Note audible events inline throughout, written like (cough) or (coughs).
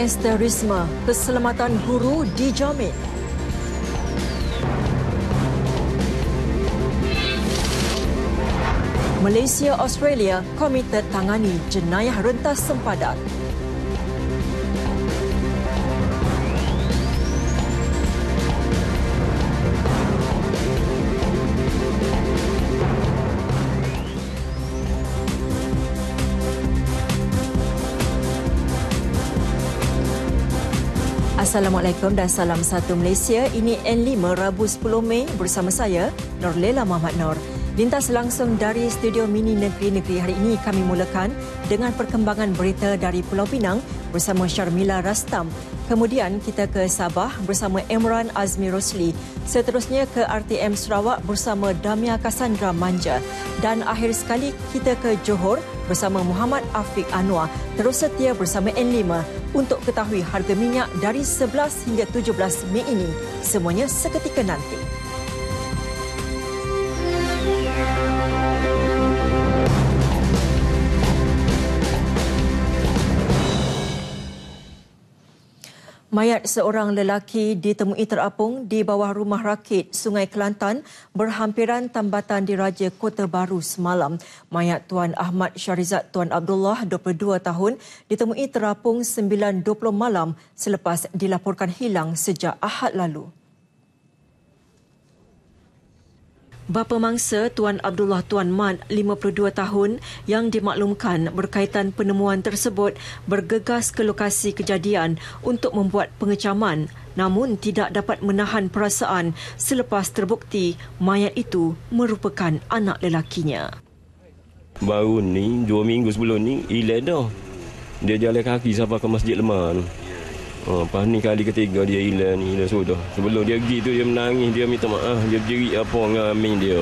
against terorisme, keselamatan guru dijamin. Malaysia Australia komited tangani jenayah rentas sempadan. Assalamualaikum dan salam satu Malaysia. Ini N5 Rabu 10 Mei bersama saya, Norlela Muhammad Nor. Lintas langsung dari Studio Mini Negeri Negeri hari ini kami mulakan dengan perkembangan berita dari Pulau Pinang bersama Sharmila Rastam. Kemudian kita ke Sabah bersama Emran Azmi Rosli. Seterusnya ke RTM Sarawak bersama Damia Cassandra Manja. Dan akhir sekali kita ke Johor bersama Muhammad Afiq Anwar terus setia bersama N5 untuk ketahui harga minyak dari 11 hingga 17 Mei ini semuanya seketika nanti. Mayat seorang lelaki ditemui terapung di bawah rumah rakit Sungai Kelantan berhampiran tambatan di diraja Kota Baru semalam. Mayat Tuan Ahmad Syarizat Tuan Abdullah, 22 tahun, ditemui terapung 9.20 malam selepas dilaporkan hilang sejak Ahad lalu. Bapa mangsa Tuan Abdullah Tuan Mat, 52 tahun yang dimaklumkan berkaitan penemuan tersebut bergegas ke lokasi kejadian untuk membuat pengecaman namun tidak dapat menahan perasaan selepas terbukti mayat itu merupakan anak lelakinya. Baru ni, dua minggu sebelum ni, hilang dah. Dia jalan kaki sampai ke Masjid Lemah Ha, lepas ni kali ketiga dia hilang ni, dah sudah. Sebelum dia pergi tu dia menangis, dia minta maaf, dia jerit apa dengan amin dia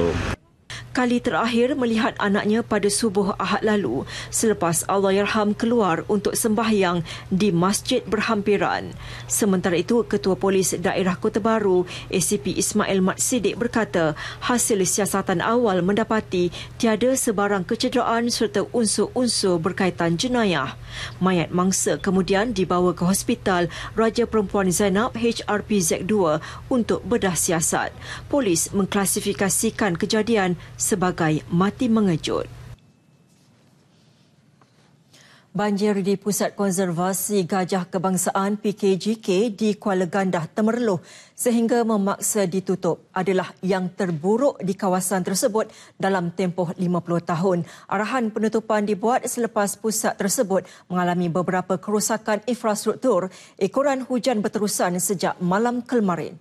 kali terakhir melihat anaknya pada subuh Ahad lalu selepas Allahyarham keluar untuk sembahyang di masjid berhampiran. Sementara itu, Ketua Polis Daerah Kota Baru, ACP Ismail Mat Siddiq berkata, hasil siasatan awal mendapati tiada sebarang kecederaan serta unsur-unsur berkaitan jenayah. Mayat mangsa kemudian dibawa ke hospital Raja Perempuan Zainab HRPZ2 untuk bedah siasat. Polis mengklasifikasikan kejadian sebagai mati mengejut. Banjir di Pusat Konservasi Gajah Kebangsaan PKGK di Kuala Gandah Temerloh sehingga memaksa ditutup adalah yang terburuk di kawasan tersebut dalam tempoh 50 tahun. Arahan penutupan dibuat selepas pusat tersebut mengalami beberapa kerosakan infrastruktur ekoran hujan berterusan sejak malam kemarin.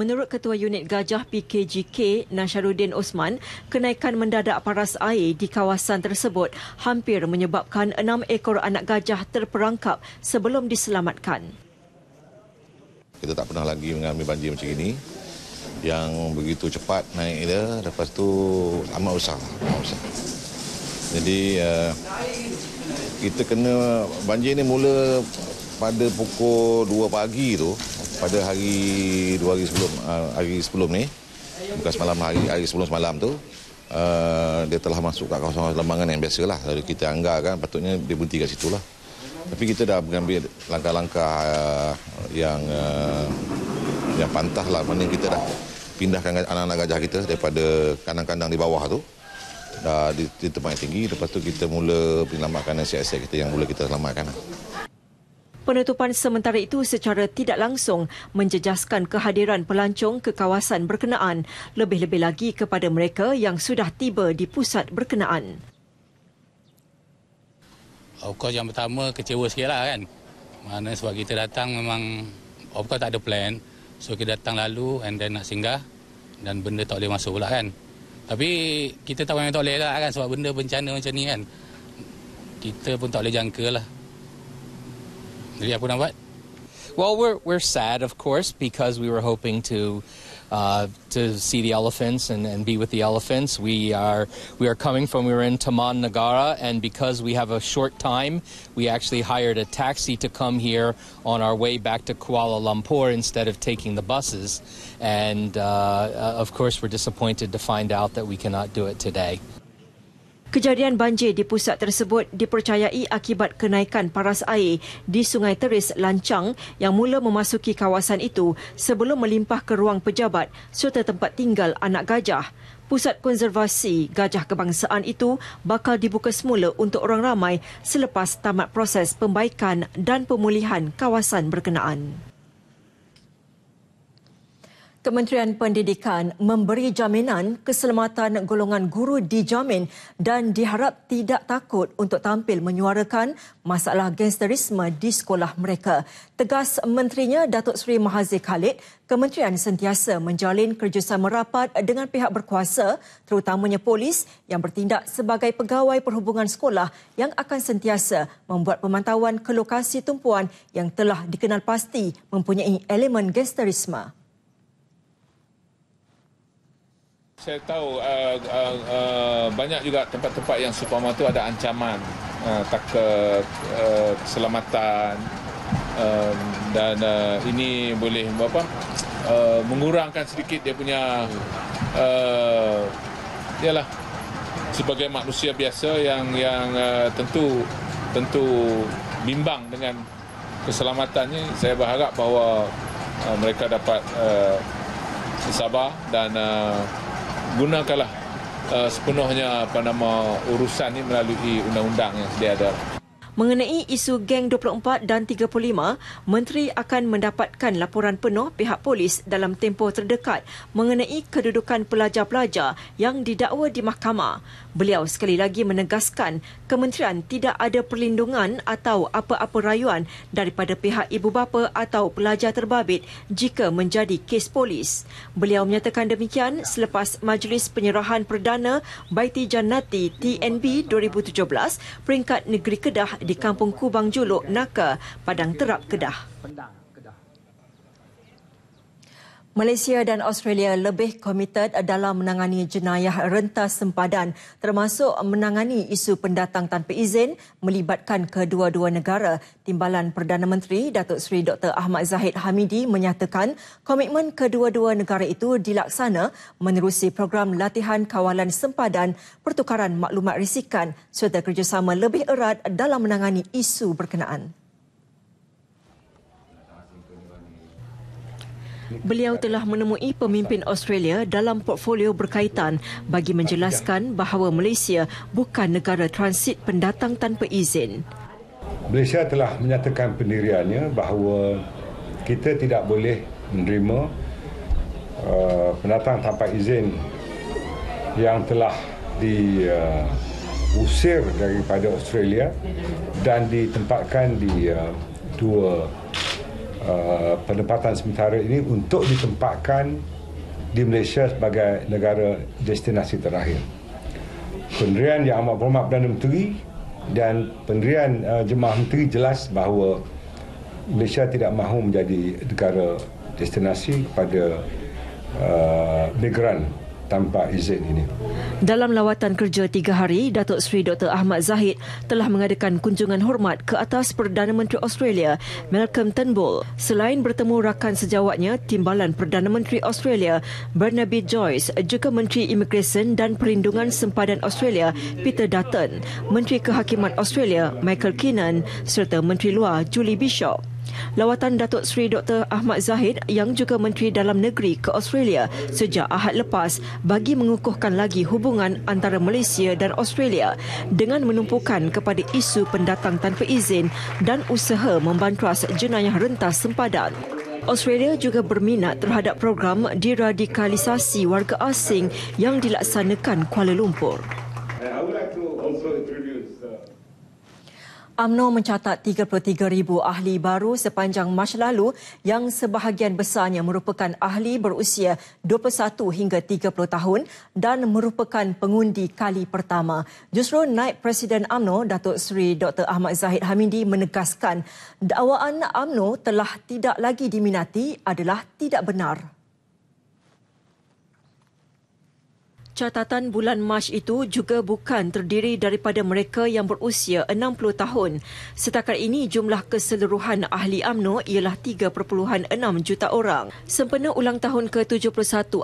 Menurut Ketua Unit Gajah PKGK Nasharuddin Osman, kenaikan mendadak paras air di kawasan tersebut hampir menyebabkan enam ekor anak gajah terperangkap sebelum diselamatkan. Kita tak pernah lagi mengalami banjir macam ini yang begitu cepat naik dia lepas tu amat usah, amat usah. jadi uh, kita kena banjir ini mula pada pukul 2 pagi tu pada hari dua hari sebelum ah, hari sebelum ni bukan semalam lah, hari hari sebelum semalam tu uh, dia telah masuk ke kawasan lembangan yang biasalah jadi kita kan, patutnya dia berhenti kat situ lah. tapi kita dah mengambil langkah-langkah uh, yang uh, yang pantas lah mana kita dah pindahkan anak-anak gajah kita daripada kandang-kandang di bawah tu dah di, di tempat yang tinggi lepas tu kita mula penyelamatkan aset-aset kita yang mula kita selamatkan lah penutupan sementara itu secara tidak langsung menjejaskan kehadiran pelancong ke kawasan berkenaan, lebih-lebih lagi kepada mereka yang sudah tiba di pusat berkenaan. Of course yang pertama kecewa sikit lah kan. Mana sebab kita datang memang of course tak ada plan. So kita datang lalu and then nak singgah dan benda tak boleh masuk pula kan. Tapi kita tak boleh tak boleh lah kan sebab benda bencana macam ni kan. Kita pun tak boleh jangka lah. Jadi apa nampak? Well, we're, we're sad, of course, because we were hoping to uh, to see the elephants and, and be with the elephants. We are we are coming from we were in Taman Nagara, and because we have a short time, we actually hired a taxi to come here on our way back to Kuala Lumpur instead of taking the buses. And uh, uh of course, we're disappointed to find out that we cannot do it today. Kejadian banjir di pusat tersebut dipercayai akibat kenaikan paras air di Sungai Teris Lancang yang mula memasuki kawasan itu sebelum melimpah ke ruang pejabat serta tempat tinggal anak gajah. Pusat konservasi gajah kebangsaan itu bakal dibuka semula untuk orang ramai selepas tamat proses pembaikan dan pemulihan kawasan berkenaan. Kementerian Pendidikan memberi jaminan keselamatan golongan guru dijamin dan diharap tidak takut untuk tampil menyuarakan masalah gangsterisme di sekolah mereka. Tegas Menterinya Datuk Seri Mahathir Khalid, Kementerian sentiasa menjalin kerjasama rapat dengan pihak berkuasa terutamanya polis yang bertindak sebagai pegawai perhubungan sekolah yang akan sentiasa membuat pemantauan ke lokasi tumpuan yang telah dikenal pasti mempunyai elemen gangsterisme. Saya tahu uh, uh, uh, banyak juga tempat-tempat yang supama itu ada ancaman uh, tak ke uh, keselamatan uh, dan uh, ini boleh apa uh, mengurangkan sedikit dia punya uh, ialah sebagai manusia biasa yang yang uh, tentu tentu bimbang dengan keselamatannya saya berharap bahawa uh, mereka dapat uh, sabar dan uh, gunakanlah uh, sepenuhnya apa nama urusan ini melalui undang-undang yang sedia ada. Mengenai isu geng 24 dan 35, menteri akan mendapatkan laporan penuh pihak polis dalam tempoh terdekat mengenai kedudukan pelajar-pelajar yang didakwa di mahkamah. Beliau sekali lagi menegaskan kementerian tidak ada perlindungan atau apa-apa rayuan daripada pihak ibu bapa atau pelajar terbabit jika menjadi kes polis. Beliau menyatakan demikian selepas majlis penyerahan perdana Baiti Janati TNB 2017 peringkat negeri Kedah di Kampung Kubang Julok Naka, Padang Terap Kedah. Malaysia dan Australia lebih komited dalam menangani jenayah rentas sempadan termasuk menangani isu pendatang tanpa izin melibatkan kedua-dua negara. Timbalan Perdana Menteri Datuk Seri Dr. Ahmad Zahid Hamidi menyatakan komitmen kedua-dua negara itu dilaksana menerusi program latihan kawalan sempadan pertukaran maklumat risikan serta kerjasama lebih erat dalam menangani isu berkenaan. Beliau telah menemui pemimpin Australia dalam portfolio berkaitan bagi menjelaskan bahawa Malaysia bukan negara transit pendatang tanpa izin. Malaysia telah menyatakan pendiriannya bahawa kita tidak boleh menerima uh, pendatang tanpa izin yang telah di uh, usir daripada Australia dan ditempatkan di uh, dua uh, penempatan sementara ini untuk ditempatkan di Malaysia sebagai negara destinasi terakhir. Pendirian yang amat berhormat Perdana Menteri dan pendirian uh, Jemaah Menteri jelas bahawa Malaysia tidak mahu menjadi negara destinasi kepada uh, migran tanpa izin ini. Dalam lawatan kerja tiga hari, Datuk Seri Dr. Ahmad Zahid telah mengadakan kunjungan hormat ke atas Perdana Menteri Australia, Malcolm Turnbull. Selain bertemu rakan sejawatnya, Timbalan Perdana Menteri Australia, Barnaby Joyce, juga Menteri Immigration dan Perlindungan Sempadan Australia, Peter Dutton, Menteri Kehakiman Australia, Michael Keenan, serta Menteri Luar, Julie Bishop. Lawatan Datuk Seri Dr. Ahmad Zahid yang juga Menteri Dalam Negeri ke Australia sejak Ahad lepas bagi mengukuhkan lagi hubungan antara Malaysia dan Australia dengan menumpukan kepada isu pendatang tanpa izin dan usaha membantras jenayah rentas sempadan. Australia juga berminat terhadap program diradikalisasi warga asing yang dilaksanakan Kuala Lumpur. UMNO mencatat 33,000 ahli baru sepanjang Mac lalu yang sebahagian besarnya merupakan ahli berusia 21 hingga 30 tahun dan merupakan pengundi kali pertama. Justru naik Presiden UMNO, Datuk Seri Dr. Ahmad Zahid Hamidi menegaskan dakwaan UMNO telah tidak lagi diminati adalah tidak benar. catatan bulan Mac itu juga bukan terdiri daripada mereka yang berusia 60 tahun. Setakat ini jumlah keseluruhan ahli AMNO ialah 3.6 juta orang. Sempena ulang tahun ke-71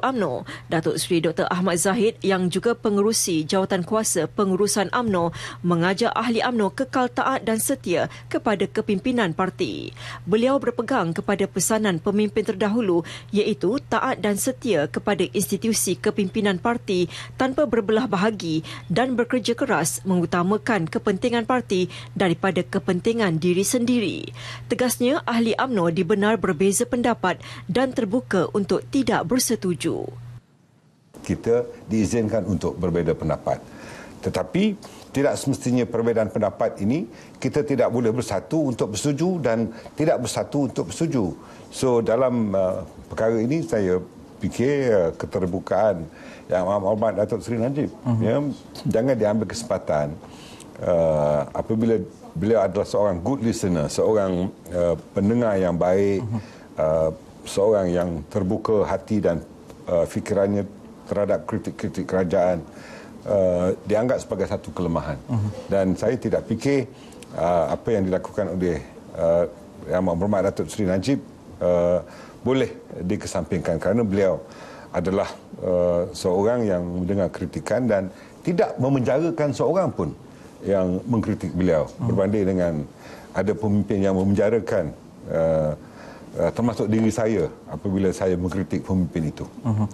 AMNO, Datuk Seri Dr. Ahmad Zahid yang juga pengerusi jawatan kuasa pengurusan AMNO mengajak ahli AMNO kekal taat dan setia kepada kepimpinan parti. Beliau berpegang kepada pesanan pemimpin terdahulu iaitu taat dan setia kepada institusi kepimpinan parti tanpa berbelah bahagi dan bekerja keras mengutamakan kepentingan parti daripada kepentingan diri sendiri. Tegasnya, ahli AMNO dibenar berbeza pendapat dan terbuka untuk tidak bersetuju. Kita diizinkan untuk berbeza pendapat. Tetapi tidak semestinya perbezaan pendapat ini kita tidak boleh bersatu untuk bersetuju dan tidak bersatu untuk bersetuju. So dalam uh, perkara ini saya fikir uh, keterbukaan yang hormat Datuk Seri Najib uh-huh. ya jangan diambil kesempatan uh, apabila beliau adalah seorang good listener seorang uh, pendengar yang baik mhm. uh, seorang yang terbuka hati dan uh, fikirannya terhadap kritik-kritik kerajaan uh, dianggap sebagai satu kelemahan uh-huh. dan saya tidak fikir uh, apa yang dilakukan oleh uh, yang hormat Datuk Seri Najib uh, boleh dikesampingkan kerana beliau adalah uh, seorang yang mendengar kritikan dan tidak memenjarakan seorang pun yang mengkritik beliau hmm. berbanding dengan ada pemimpin yang memenjarakan uh, uh, termasuk diri saya apabila saya mengkritik pemimpin itu. Hmm.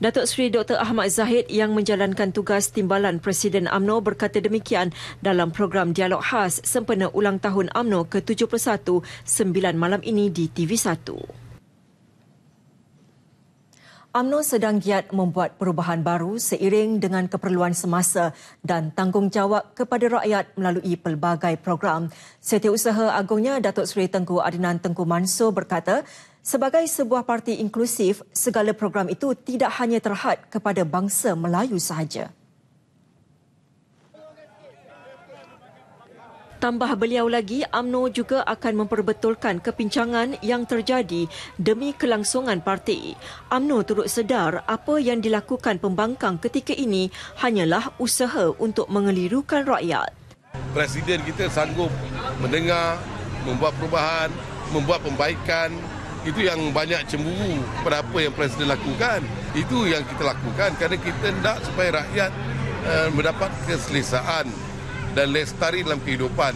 Datuk Seri Dr. Ahmad Zahid yang menjalankan tugas timbalan Presiden AMNO berkata demikian dalam program Dialog Khas sempena ulang tahun AMNO ke-71 9 malam ini di TV1. UMNO sedang giat membuat perubahan baru seiring dengan keperluan semasa dan tanggungjawab kepada rakyat melalui pelbagai program. Setiausaha agungnya Datuk Seri Tengku Adnan Tengku Mansor berkata, sebagai sebuah parti inklusif, segala program itu tidak hanya terhad kepada bangsa Melayu sahaja. Tambah beliau lagi, AMNO juga akan memperbetulkan kepincangan yang terjadi demi kelangsungan parti. AMNO turut sedar apa yang dilakukan pembangkang ketika ini hanyalah usaha untuk mengelirukan rakyat. Presiden kita sanggup mendengar, membuat perubahan, membuat pembaikan. Itu yang banyak cemburu pada apa yang Presiden lakukan. Itu yang kita lakukan kerana kita nak supaya rakyat eh, mendapat keselesaan dan lestari dalam kehidupan.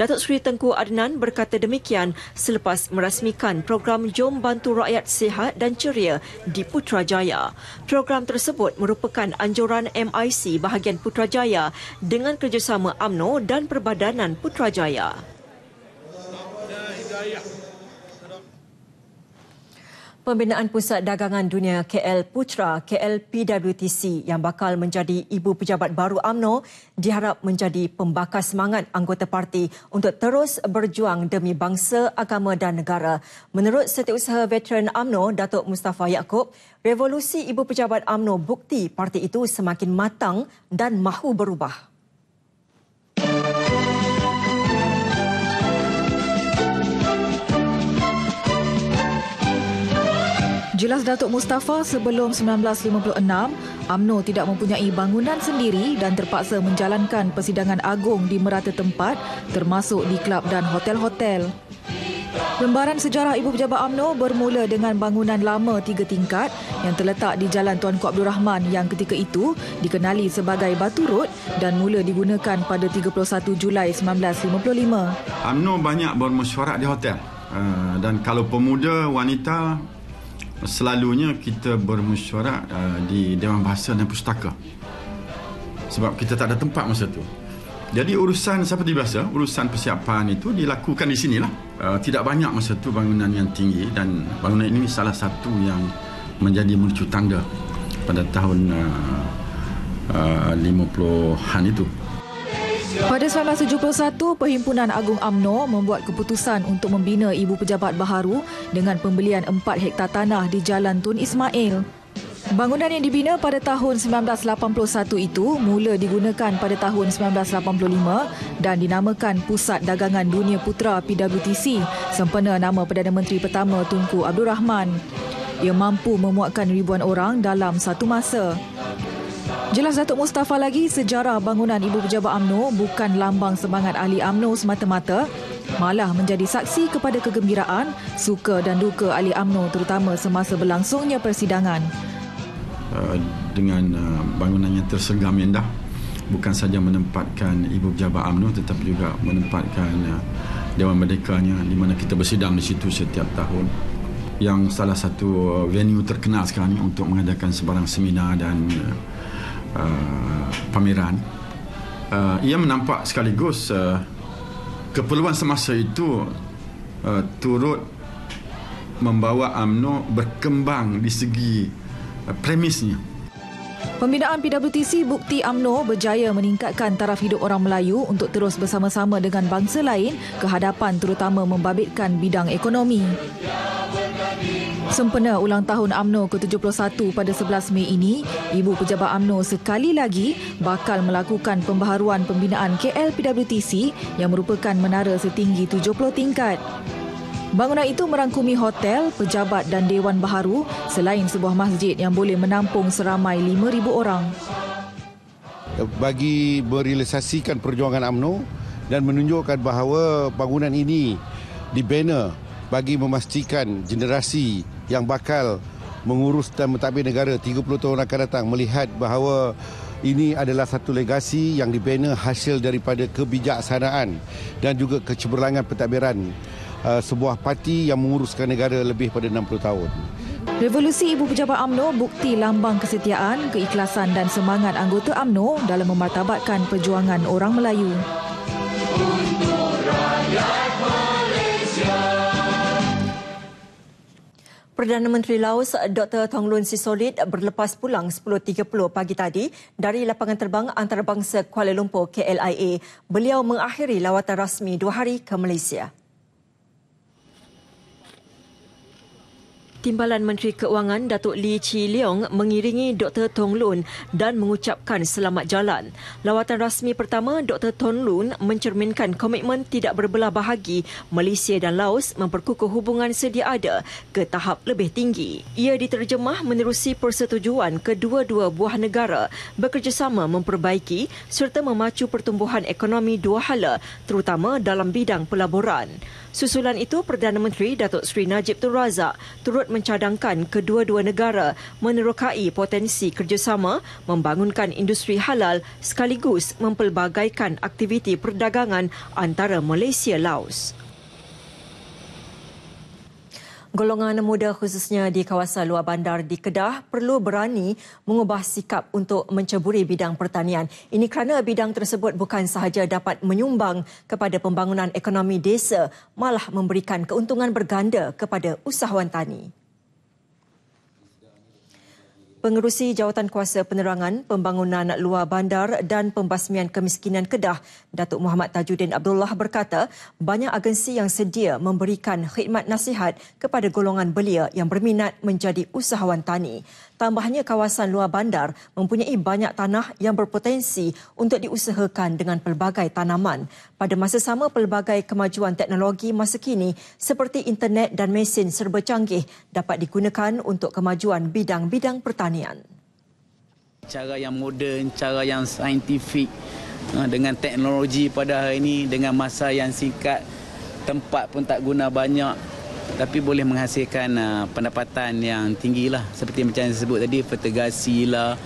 Datuk Seri Tengku Adnan berkata demikian selepas merasmikan program Jom Bantu Rakyat Sehat dan Ceria di Putrajaya. Program tersebut merupakan anjuran MIC bahagian Putrajaya dengan kerjasama AMNO dan Perbadanan Putrajaya. Selamat Hidayah. Pembinaan Pusat Dagangan Dunia KL Putra KLPWTC yang bakal menjadi ibu pejabat baru AMNO diharap menjadi pembakar semangat anggota parti untuk terus berjuang demi bangsa, agama dan negara. Menurut Setiausaha Veteran AMNO Datuk Mustafa Yaakob, revolusi ibu pejabat AMNO bukti parti itu semakin matang dan mahu berubah. Jelas Datuk Mustafa sebelum 1956, AMNO tidak mempunyai bangunan sendiri dan terpaksa menjalankan persidangan agung di merata tempat termasuk di klub dan hotel-hotel. Lembaran sejarah Ibu Pejabat AMNO bermula dengan bangunan lama tiga tingkat yang terletak di Jalan Tuanku Abdul Rahman yang ketika itu dikenali sebagai Batu Road dan mula digunakan pada 31 Julai 1955. AMNO banyak bermesyuarat di hotel eh, dan kalau pemuda, wanita, selalunya kita bermesyuarat uh, di Dewan Bahasa dan Pustaka. Sebab kita tak ada tempat masa itu. Jadi urusan seperti biasa, urusan persiapan itu dilakukan di sini lah. Uh, tidak banyak masa itu bangunan yang tinggi dan bangunan ini salah satu yang menjadi mercu tanda pada tahun uh, uh, 50-an itu. Pada 1971, Perhimpunan Agung AMNO membuat keputusan untuk membina ibu pejabat baharu dengan pembelian 4 hektar tanah di Jalan Tun Ismail. Bangunan yang dibina pada tahun 1981 itu mula digunakan pada tahun 1985 dan dinamakan Pusat Dagangan Dunia Putra PWTC sempena nama Perdana Menteri pertama Tunku Abdul Rahman. Ia mampu memuatkan ribuan orang dalam satu masa. Jelas Datuk Mustafa lagi, sejarah bangunan Ibu Pejabat AMNO bukan lambang semangat ahli AMNO semata-mata, malah menjadi saksi kepada kegembiraan, suka dan duka ahli AMNO terutama semasa berlangsungnya persidangan. Eh, dengan uh, eh, bangunan yang tersegam indah, bukan saja menempatkan Ibu Pejabat AMNO tetapi juga menempatkan uh, Dewan Merdekanya di mana kita bersidang di situ setiap tahun yang salah satu venue terkenal sekarang untuk mengadakan sebarang seminar dan Ah, pameran uh, ia menampak sekaligus uh, keperluan semasa itu uh, turut membawa AMNO berkembang di segi uh, premisnya Pembinaan PWTC bukti AMNO berjaya meningkatkan taraf hidup orang Melayu untuk terus bersama-sama dengan bangsa lain kehadapan terutama membabitkan bidang ekonomi. Sempena ulang tahun AMNO ke-71 pada 11 Mei ini, Ibu Pejabat AMNO sekali lagi bakal melakukan pembaharuan pembinaan KLPWTC yang merupakan menara setinggi 70 tingkat. Bangunan itu merangkumi hotel, pejabat dan dewan baharu selain sebuah masjid yang boleh menampung seramai 5,000 orang. Bagi merealisasikan perjuangan AMNO dan menunjukkan bahawa bangunan ini dibina bagi memastikan generasi yang bakal mengurus dan mentadbir negara 30 tahun akan datang melihat bahawa ini adalah satu legasi yang dibina hasil daripada kebijaksanaan dan juga kecemerlangan pentadbiran uh, sebuah parti yang menguruskan negara lebih pada 60 tahun. Revolusi Ibu Pejabat AMNO bukti lambang kesetiaan, keikhlasan dan semangat anggota AMNO dalam memartabatkan perjuangan orang Melayu. Perdana Menteri Laos Dr. Tong Lun Sisolit berlepas pulang 10.30 pagi tadi dari lapangan terbang antarabangsa Kuala Lumpur KLIA. Beliau mengakhiri lawatan rasmi dua hari ke Malaysia. Timbalan Menteri Keuangan Datuk Lee Chi Leong mengiringi Dr. Tong Loon dan mengucapkan selamat jalan. Lawatan rasmi pertama Dr. Tong Loon mencerminkan komitmen tidak berbelah bahagi Malaysia dan Laos memperkukuh hubungan sedia ada ke tahap lebih tinggi. Ia diterjemah menerusi persetujuan kedua-dua buah negara bekerjasama memperbaiki serta memacu pertumbuhan ekonomi dua hala terutama dalam bidang pelaburan. Susulan itu Perdana Menteri Datuk Seri Najib Tun Razak turut mencadangkan kedua-dua negara menerokai potensi kerjasama membangunkan industri halal sekaligus mempelbagaikan aktiviti perdagangan antara Malaysia-Laos. Golongan muda khususnya di kawasan luar bandar di Kedah perlu berani mengubah sikap untuk menceburi bidang pertanian. Ini kerana bidang tersebut bukan sahaja dapat menyumbang kepada pembangunan ekonomi desa, malah memberikan keuntungan berganda kepada usahawan tani. Pengerusi Jawatan Kuasa Penerangan, Pembangunan Luar Bandar dan Pembasmian Kemiskinan Kedah, Datuk Muhammad Tajuddin Abdullah berkata, banyak agensi yang sedia memberikan khidmat nasihat kepada golongan belia yang berminat menjadi usahawan tani tambahnya kawasan luar bandar mempunyai banyak tanah yang berpotensi untuk diusahakan dengan pelbagai tanaman. Pada masa sama, pelbagai kemajuan teknologi masa kini seperti internet dan mesin serba canggih dapat digunakan untuk kemajuan bidang-bidang pertanian. Cara yang moden, cara yang saintifik eh, dengan teknologi pada hari ini, dengan masa yang singkat, tempat pun tak guna banyak, tapi boleh menghasilkan uh, pendapatan yang tinggi lah seperti macam saya sebut tadi fertigasi lah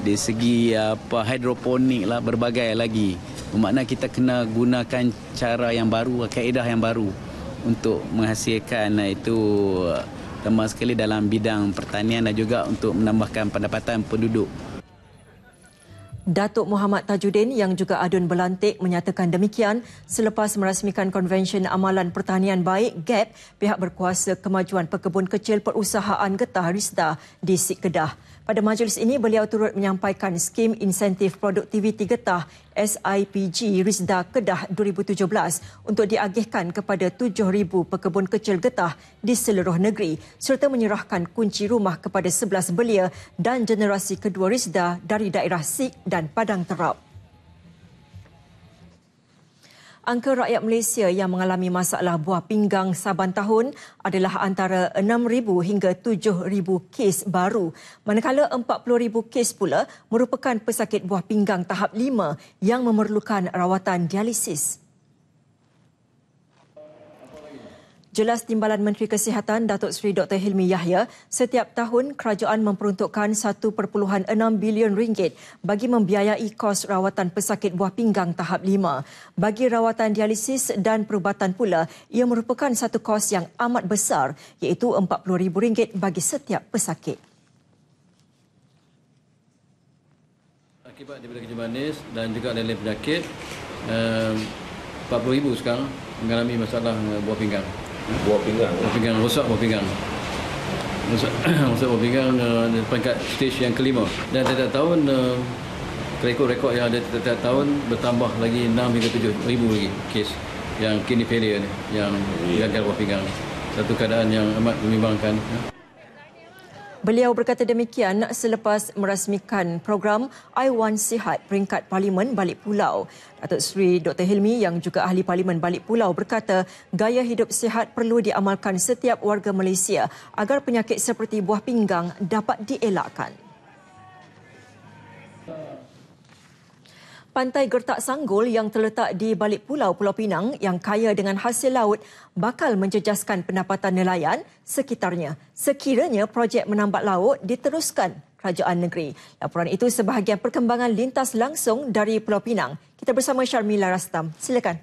dari segi uh, apa hidroponik lah berbagai lagi bermakna kita kena gunakan cara yang baru kaedah yang baru untuk menghasilkan uh, itu uh, tambah sekali dalam bidang pertanian dan juga untuk menambahkan pendapatan penduduk Datuk Muhammad Tajuddin yang juga adun berlantik menyatakan demikian selepas merasmikan Konvensyen Amalan Pertanian Baik GAP pihak berkuasa kemajuan pekebun kecil perusahaan Getah Rista di Sik Kedah. Pada majlis ini, beliau turut menyampaikan skim insentif produktiviti getah SIPG Rizda Kedah 2017 untuk diagihkan kepada 7,000 pekebun kecil getah di seluruh negeri serta menyerahkan kunci rumah kepada 11 belia dan generasi kedua Rizda dari daerah Sik dan Padang Terap. Angka rakyat Malaysia yang mengalami masalah buah pinggang saban tahun adalah antara 6,000 hingga 7,000 kes baru. Manakala 40,000 kes pula merupakan pesakit buah pinggang tahap 5 yang memerlukan rawatan dialisis. Jelas timbalan Menteri Kesihatan Datuk Seri Dr. Hilmi Yahya, setiap tahun kerajaan memperuntukkan 1.6 bilion ringgit bagi membiayai kos rawatan pesakit buah pinggang tahap 5. Bagi rawatan dialisis dan perubatan pula, ia merupakan satu kos yang amat besar iaitu RM40,000 bagi setiap pesakit. Akibat daripada kerja manis dan juga lain-lain penyakit, eh, RM40,000 sekarang mengalami masalah buah pinggang buah pinggang buah pinggang rosak buah pinggang rosak (coughs) buah pinggang uh, peringkat stage yang kelima dan tiap tahun uh, rekod-rekod yang ada tiap tahun bertambah lagi 6 hingga 7 ribu lagi kes yang kini failure ni yang gagal buah pinggang satu keadaan yang amat membimbangkan Beliau berkata demikian selepas merasmikan program I Want Sihat peringkat Parlimen Balik Pulau. Datuk Seri Dr. Hilmi yang juga ahli Parlimen Balik Pulau berkata gaya hidup sihat perlu diamalkan setiap warga Malaysia agar penyakit seperti buah pinggang dapat dielakkan. Pantai Gertak Sanggol yang terletak di balik pulau Pulau Pinang yang kaya dengan hasil laut bakal menjejaskan pendapatan nelayan sekitarnya sekiranya projek menambat laut diteruskan kerajaan negeri. Laporan itu sebahagian perkembangan lintas langsung dari Pulau Pinang. Kita bersama Sharmila Rastam. Silakan.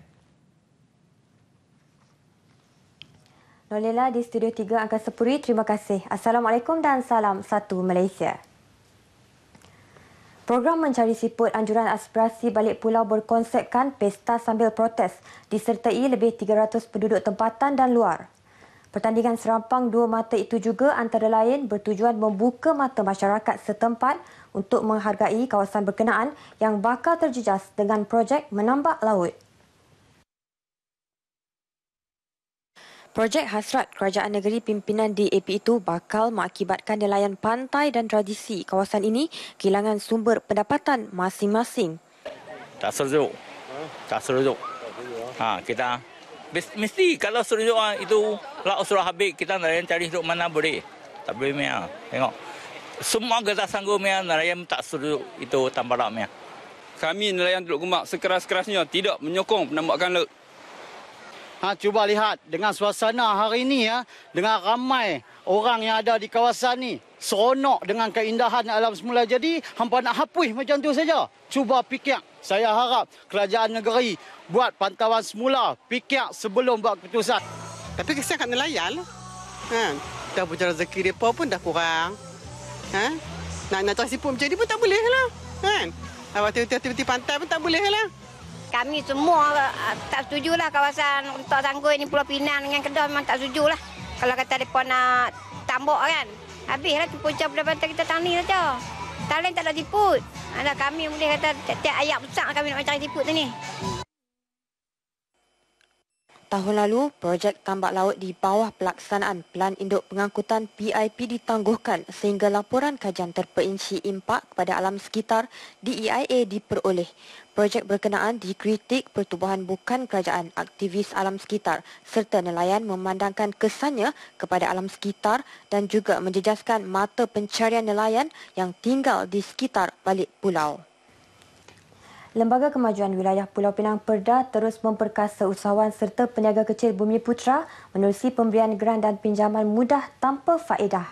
Lolela di Studio 3 Angkasa Puri. Terima kasih. Assalamualaikum dan salam satu Malaysia. Program mencari siput anjuran aspirasi balik pulau berkonsepkan pesta sambil protes disertai lebih 300 penduduk tempatan dan luar. Pertandingan serampang dua mata itu juga antara lain bertujuan membuka mata masyarakat setempat untuk menghargai kawasan berkenaan yang bakal terjejas dengan projek menambak laut. Projek hasrat kerajaan negeri pimpinan DAP itu bakal mengakibatkan nelayan pantai dan tradisi kawasan ini kehilangan sumber pendapatan masing-masing. Tak serjuk. Tak serjuk. Ha, kita mesti kalau serjuk ah, itu lah usrah habis kita nelayan cari hidup mana boleh. Tak boleh mia. Tengok. Semua kita sanggup mia nelayan tak serjuk itu tambah lah Kami nelayan Teluk Gemak sekeras-kerasnya tidak menyokong penambakan laut. Ha, cuba lihat dengan suasana hari ini ya, dengan ramai orang yang ada di kawasan ni. Seronok dengan keindahan alam semula jadi, hampa nak hapus macam tu saja. Cuba fikir. Saya harap kerajaan negeri buat pantauan semula, fikir sebelum buat keputusan. Tapi kesian kat nelayan. Ha, boleh punya rezeki mereka pun dah kurang. Ha? Nak, nak tersipu macam ni pun tak boleh lah. Ha? Ah, Tiba-tiba pantai pun tak boleh lah kami semua ah, tak setuju lah kawasan untuk Sanggoy ni Pulau Pinang dengan Kedah memang tak setuju lah. Kalau kata mereka nak tambok kan. Habislah tu punca pada kita tani saja. Talian tak ada tiput. Ada kami boleh kata tiap-tiap ayat besar kami nak cari tiput tu ni. Tahun lalu, projek tambak laut di bawah pelaksanaan Pelan Induk Pengangkutan PIP ditangguhkan sehingga laporan kajian terperinci impak kepada alam sekitar DEIA diperoleh projek berkenaan dikritik pertubuhan bukan kerajaan aktivis alam sekitar serta nelayan memandangkan kesannya kepada alam sekitar dan juga menjejaskan mata pencarian nelayan yang tinggal di sekitar balik pulau. Lembaga Kemajuan Wilayah Pulau Pinang perda terus memperkasa usahawan serta peniaga kecil Bumi Putra menerusi pemberian geran dan pinjaman mudah tanpa faedah.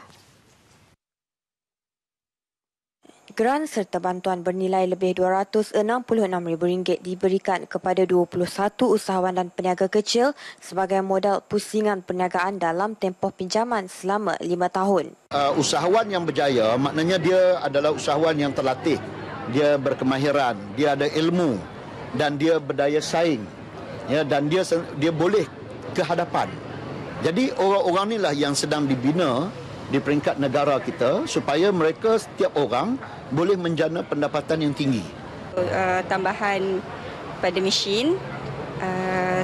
geran serta bantuan bernilai lebih RM266,000 diberikan kepada 21 usahawan dan peniaga kecil sebagai modal pusingan perniagaan dalam tempoh pinjaman selama 5 tahun. Uh, usahawan yang berjaya maknanya dia adalah usahawan yang terlatih, dia berkemahiran, dia ada ilmu dan dia berdaya saing ya, dan dia dia boleh ke hadapan. Jadi orang-orang inilah yang sedang dibina di peringkat negara kita supaya mereka setiap orang boleh menjana pendapatan yang tinggi. Uh, tambahan pada mesin uh,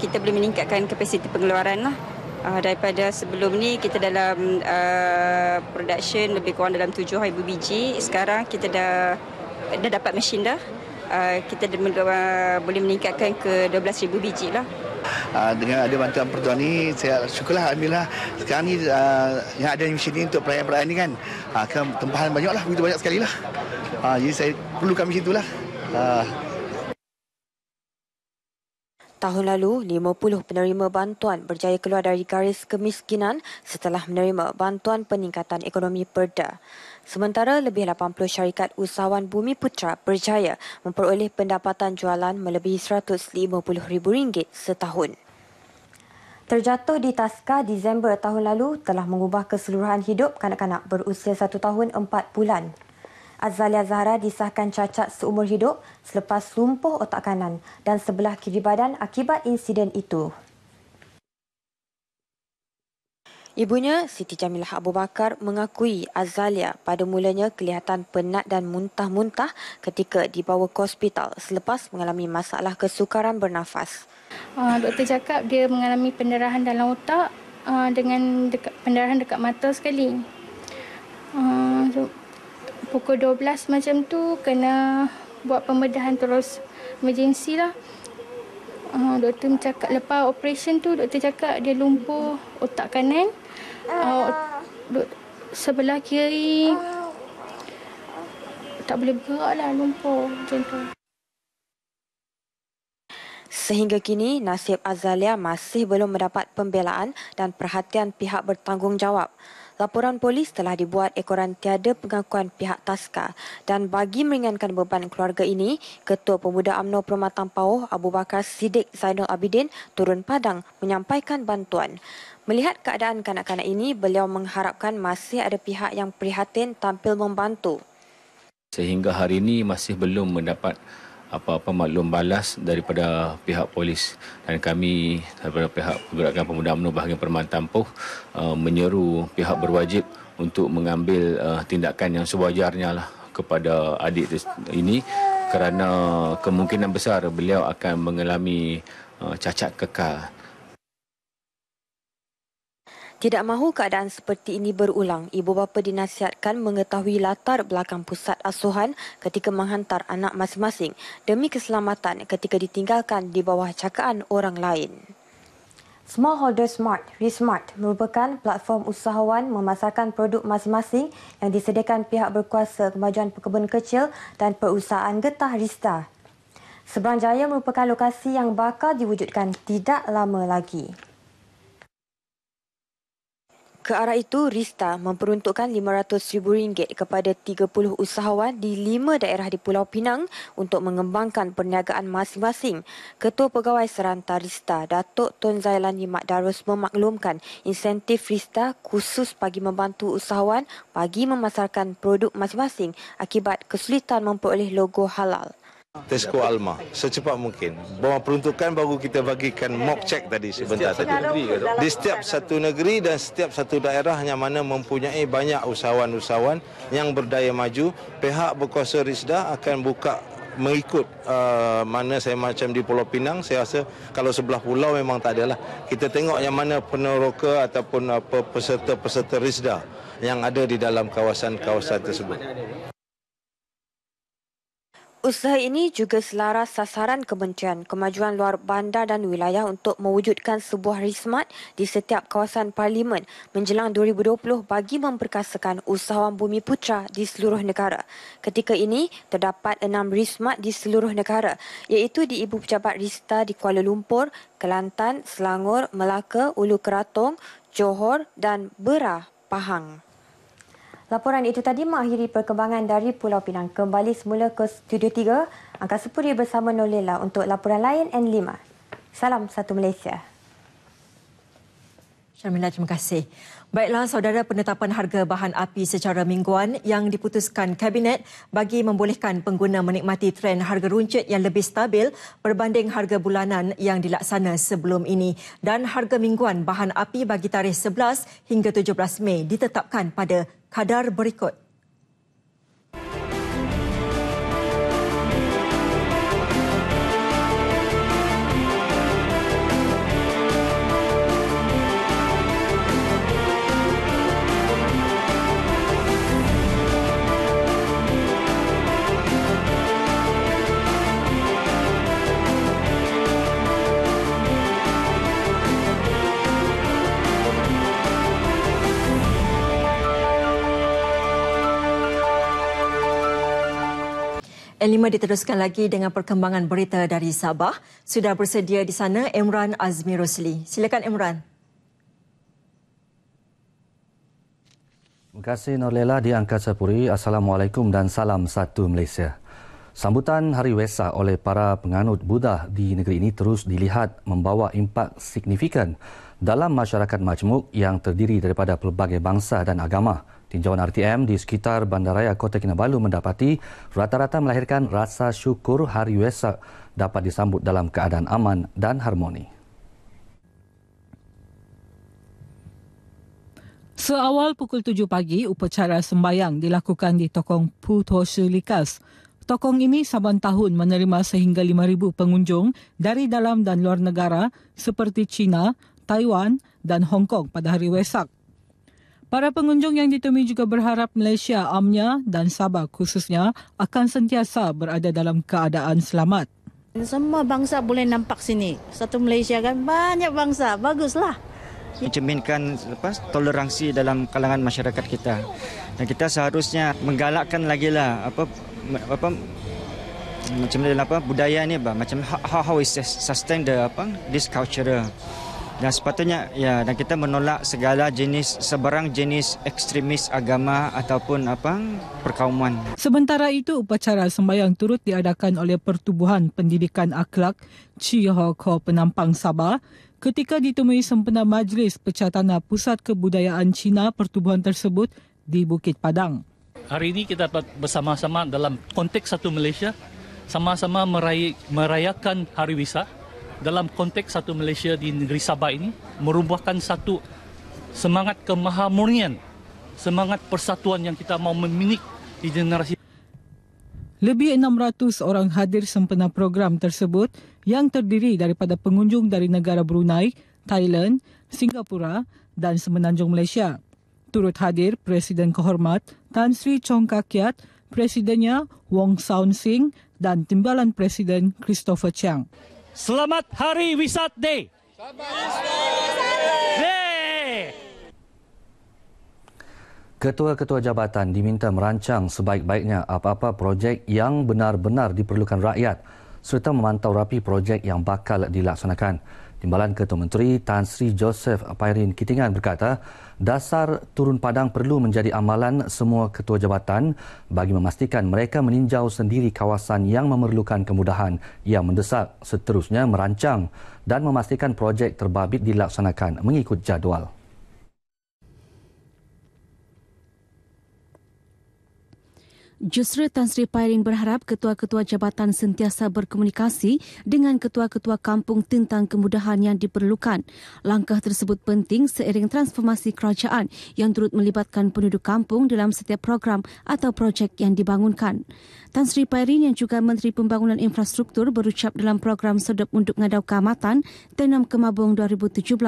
kita boleh meningkatkan kapasiti pengeluaran lah. Uh, daripada sebelum ni kita dalam uh, production lebih kurang dalam 7000 biji sekarang kita dah dah dapat mesin dah Ah, kita boleh meningkatkan ke 12,000 biji lah. Ah, dengan ada bantuan pertuan ini, saya syukurlah Alhamdulillah. Sekarang ini ah, yang ada mesin ini untuk perayaan-perayaan ini kan, akan tempahan banyak lah, begitu banyak sekali lah. Jadi saya perlukan mesin itulah. Tahun lalu, 50 penerima bantuan berjaya keluar dari garis kemiskinan setelah menerima bantuan peningkatan ekonomi perda. Sementara lebih 80 syarikat usahawan Bumi Putra berjaya memperoleh pendapatan jualan melebihi RM150,000 setahun. Terjatuh di Taska Disember tahun lalu telah mengubah keseluruhan hidup kanak-kanak berusia 1 tahun 4 bulan. Azalia Zahra disahkan cacat seumur hidup selepas lumpuh otak kanan dan sebelah kiri badan akibat insiden itu. Ibunya, Siti Jamilah Abu Bakar, mengakui Azalia pada mulanya kelihatan penat dan muntah-muntah ketika dibawa ke hospital selepas mengalami masalah kesukaran bernafas. Ah, doktor cakap dia mengalami pendarahan dalam otak ah, dengan dekat, pendarahan dekat mata sekali. Uh, so, pukul 12 macam tu kena buat pembedahan terus emergency lah. doktor cakap lepas operation tu doktor cakap dia lumpuh otak kanan. Oh, sebelah kiri tak boleh bergeraklah lumpuh macam tu. Sehingga kini, nasib Azalia masih belum mendapat pembelaan dan perhatian pihak bertanggungjawab. Laporan polis telah dibuat ekoran tiada pengakuan pihak TASKA dan bagi meringankan beban keluarga ini, Ketua Pemuda UMNO Permatang Pauh Abu Bakar Siddiq Zainul Abidin turun padang menyampaikan bantuan. Melihat keadaan kanak-kanak ini, beliau mengharapkan masih ada pihak yang prihatin tampil membantu. Sehingga hari ini masih belum mendapat apa-apa maklum balas daripada pihak polis dan kami daripada pihak Pergerakan Pemuda UMNO Bahagian Perman Tampuh eh, menyeru pihak berwajib untuk mengambil eh, tindakan yang sewajarnya lah kepada adik ini kerana kemungkinan besar beliau akan mengalami eh, cacat kekal. Tidak mahu keadaan seperti ini berulang, ibu bapa dinasihatkan mengetahui latar belakang pusat asuhan ketika menghantar anak masing-masing demi keselamatan ketika ditinggalkan di bawah cakaan orang lain. Smallholder Smart, ReSmart merupakan platform usahawan memasarkan produk masing-masing yang disediakan pihak berkuasa kemajuan pekebun kecil dan perusahaan getah Rista. Seberang Jaya merupakan lokasi yang bakal diwujudkan tidak lama lagi. Ke arah itu, Rista memperuntukkan RM500,000 kepada 30 usahawan di lima daerah di Pulau Pinang untuk mengembangkan perniagaan masing-masing. Ketua Pegawai Serantar Rista, Datuk Tun Zailani Mak Darus memaklumkan insentif Rista khusus bagi membantu usahawan bagi memasarkan produk masing-masing akibat kesulitan memperoleh logo halal. Tesco Alma secepat mungkin. Bawa peruntukan baru kita bagikan mock check tadi sebentar tadi. Di setiap satu negeri dan setiap satu daerah yang mana mempunyai banyak usahawan-usahawan yang berdaya maju, pihak berkuasa Risda akan buka mengikut uh, mana saya macam di Pulau Pinang saya rasa kalau sebelah pulau memang tak adalah kita tengok yang mana peneroka ataupun apa peserta-peserta Risda yang ada di dalam kawasan-kawasan tersebut Usaha ini juga selaras sasaran Kementerian Kemajuan Luar Bandar dan Wilayah untuk mewujudkan sebuah rismat di setiap kawasan Parlimen menjelang 2020 bagi memperkasakan usahawan bumi putra di seluruh negara. Ketika ini, terdapat enam rismat di seluruh negara iaitu di Ibu Pejabat Rista di Kuala Lumpur, Kelantan, Selangor, Melaka, Ulu Keratong, Johor dan Berah, Pahang. Laporan itu tadi mengakhiri perkembangan dari Pulau Pinang. Kembali semula ke Studio 3, Angkasa Puri bersama Nolela untuk laporan lain N5. Salam Satu Malaysia. Syarmila, terima kasih. Baiklah, saudara penetapan harga bahan api secara mingguan yang diputuskan Kabinet bagi membolehkan pengguna menikmati tren harga runcit yang lebih stabil berbanding harga bulanan yang dilaksana sebelum ini. Dan harga mingguan bahan api bagi tarikh 11 hingga 17 Mei ditetapkan pada kadar berikut. N5 diteruskan lagi dengan perkembangan berita dari Sabah. Sudah bersedia di sana Emran Azmi Rosli. Silakan Emran. Terima kasih Norlela di Angkasa Puri. Assalamualaikum dan salam satu Malaysia. Sambutan Hari Wesa oleh para penganut Buddha di negeri ini terus dilihat membawa impak signifikan dalam masyarakat majmuk yang terdiri daripada pelbagai bangsa dan agama Tinjauan RTM di sekitar Bandaraya Kota Kinabalu mendapati rata-rata melahirkan rasa syukur hari USA dapat disambut dalam keadaan aman dan harmoni. Seawal pukul 7 pagi, upacara sembayang dilakukan di tokong Puto Shilikas. Tokong ini saban tahun menerima sehingga 5,000 pengunjung dari dalam dan luar negara seperti China, Taiwan dan Hong Kong pada hari Wesak. Para pengunjung yang ditemui juga berharap Malaysia, Amnya dan Sabah khususnya akan sentiasa berada dalam keadaan selamat. Semua bangsa boleh nampak sini. Satu Malaysia kan banyak bangsa. Baguslah. Menjeminkan lepas toleransi dalam kalangan masyarakat kita. Dan kita seharusnya menggalakkan lagi lah apa apa macam mana lah, apa budaya ni bah. macam ha-, how how is sustain the apa this cultural dan sepatutnya ya dan kita menolak segala jenis sebarang jenis ekstremis agama ataupun apa perkauman. Sementara itu upacara sembahyang turut diadakan oleh Pertubuhan Pendidikan Akhlak Chihoko Penampang Sabah ketika ditemui sempena Majlis Pecatana Pusat Kebudayaan Cina pertubuhan tersebut di Bukit Padang. Hari ini kita dapat bersama-sama dalam konteks satu Malaysia sama-sama merayakan Hari Wisata dalam konteks satu Malaysia di negeri Sabah ini merubahkan satu semangat kemahamurnian, semangat persatuan yang kita mahu memilik di generasi. Lebih 600 orang hadir sempena program tersebut yang terdiri daripada pengunjung dari negara Brunei, Thailand, Singapura dan Semenanjung Malaysia. Turut hadir Presiden Kehormat Tan Sri Chong Kiat, Presidennya Wong Saun Sing dan Timbalan Presiden Christopher Chiang. Selamat Hari Wisat Day. Ketua-ketua jabatan diminta merancang sebaik-baiknya apa-apa projek yang benar-benar diperlukan rakyat serta memantau rapi projek yang bakal dilaksanakan. Timbalan Ketua Menteri Tan Sri Joseph Pairin Kitingan berkata, dasar turun padang perlu menjadi amalan semua ketua jabatan bagi memastikan mereka meninjau sendiri kawasan yang memerlukan kemudahan yang mendesak seterusnya merancang dan memastikan projek terbabit dilaksanakan mengikut jadual. Justru Tan Sri Pairing berharap ketua-ketua jabatan sentiasa berkomunikasi dengan ketua-ketua kampung tentang kemudahan yang diperlukan. Langkah tersebut penting seiring transformasi kerajaan yang turut melibatkan penduduk kampung dalam setiap program atau projek yang dibangunkan. Tan Sri Pairin yang juga Menteri Pembangunan Infrastruktur berucap dalam program Sedap untuk Ngadau Kamatan Tenom Kemabung 2017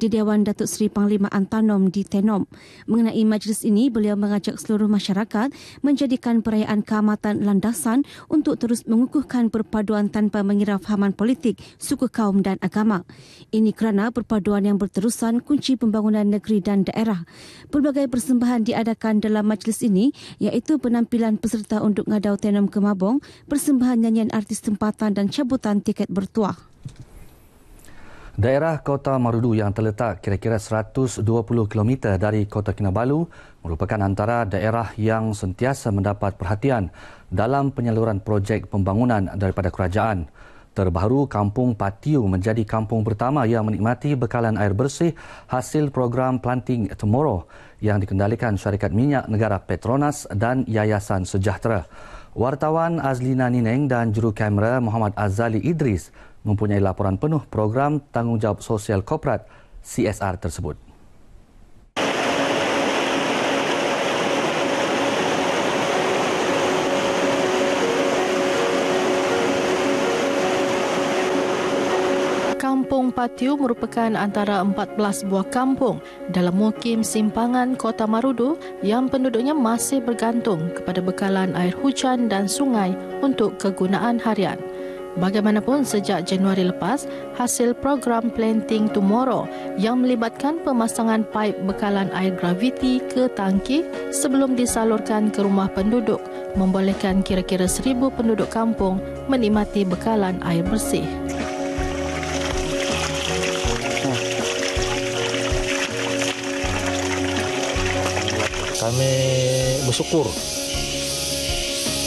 di Dewan Datuk Seri Panglima Antanom di Tenom. Mengenai majlis ini, beliau mengajak seluruh masyarakat menjadikan perayaan Kamatan landasan untuk terus mengukuhkan perpaduan tanpa mengira fahaman politik, suku kaum dan agama. Ini kerana perpaduan yang berterusan kunci pembangunan negeri dan daerah. Pelbagai persembahan diadakan dalam majlis ini iaitu penampilan peserta untuk Ngadau Platinum Kemabong persembahan nyanyian artis tempatan dan cabutan tiket bertuah. Daerah Kota Marudu yang terletak kira-kira 120 km dari Kota Kinabalu merupakan antara daerah yang sentiasa mendapat perhatian dalam penyaluran projek pembangunan daripada kerajaan. Terbaru, Kampung Patiu menjadi kampung pertama yang menikmati bekalan air bersih hasil program Planting Tomorrow yang dikendalikan syarikat minyak negara Petronas dan Yayasan Sejahtera. Wartawan Azlina Nineng dan juru kamera Muhammad Azali Idris mempunyai laporan penuh program tanggungjawab sosial korporat CSR tersebut. Patiu merupakan antara 14 buah kampung dalam mukim simpangan Kota Marudu yang penduduknya masih bergantung kepada bekalan air hujan dan sungai untuk kegunaan harian. Bagaimanapun sejak Januari lepas, hasil program Planting Tomorrow yang melibatkan pemasangan pipe bekalan air graviti ke tangki sebelum disalurkan ke rumah penduduk membolehkan kira-kira seribu penduduk kampung menikmati bekalan air bersih. kami bersyukur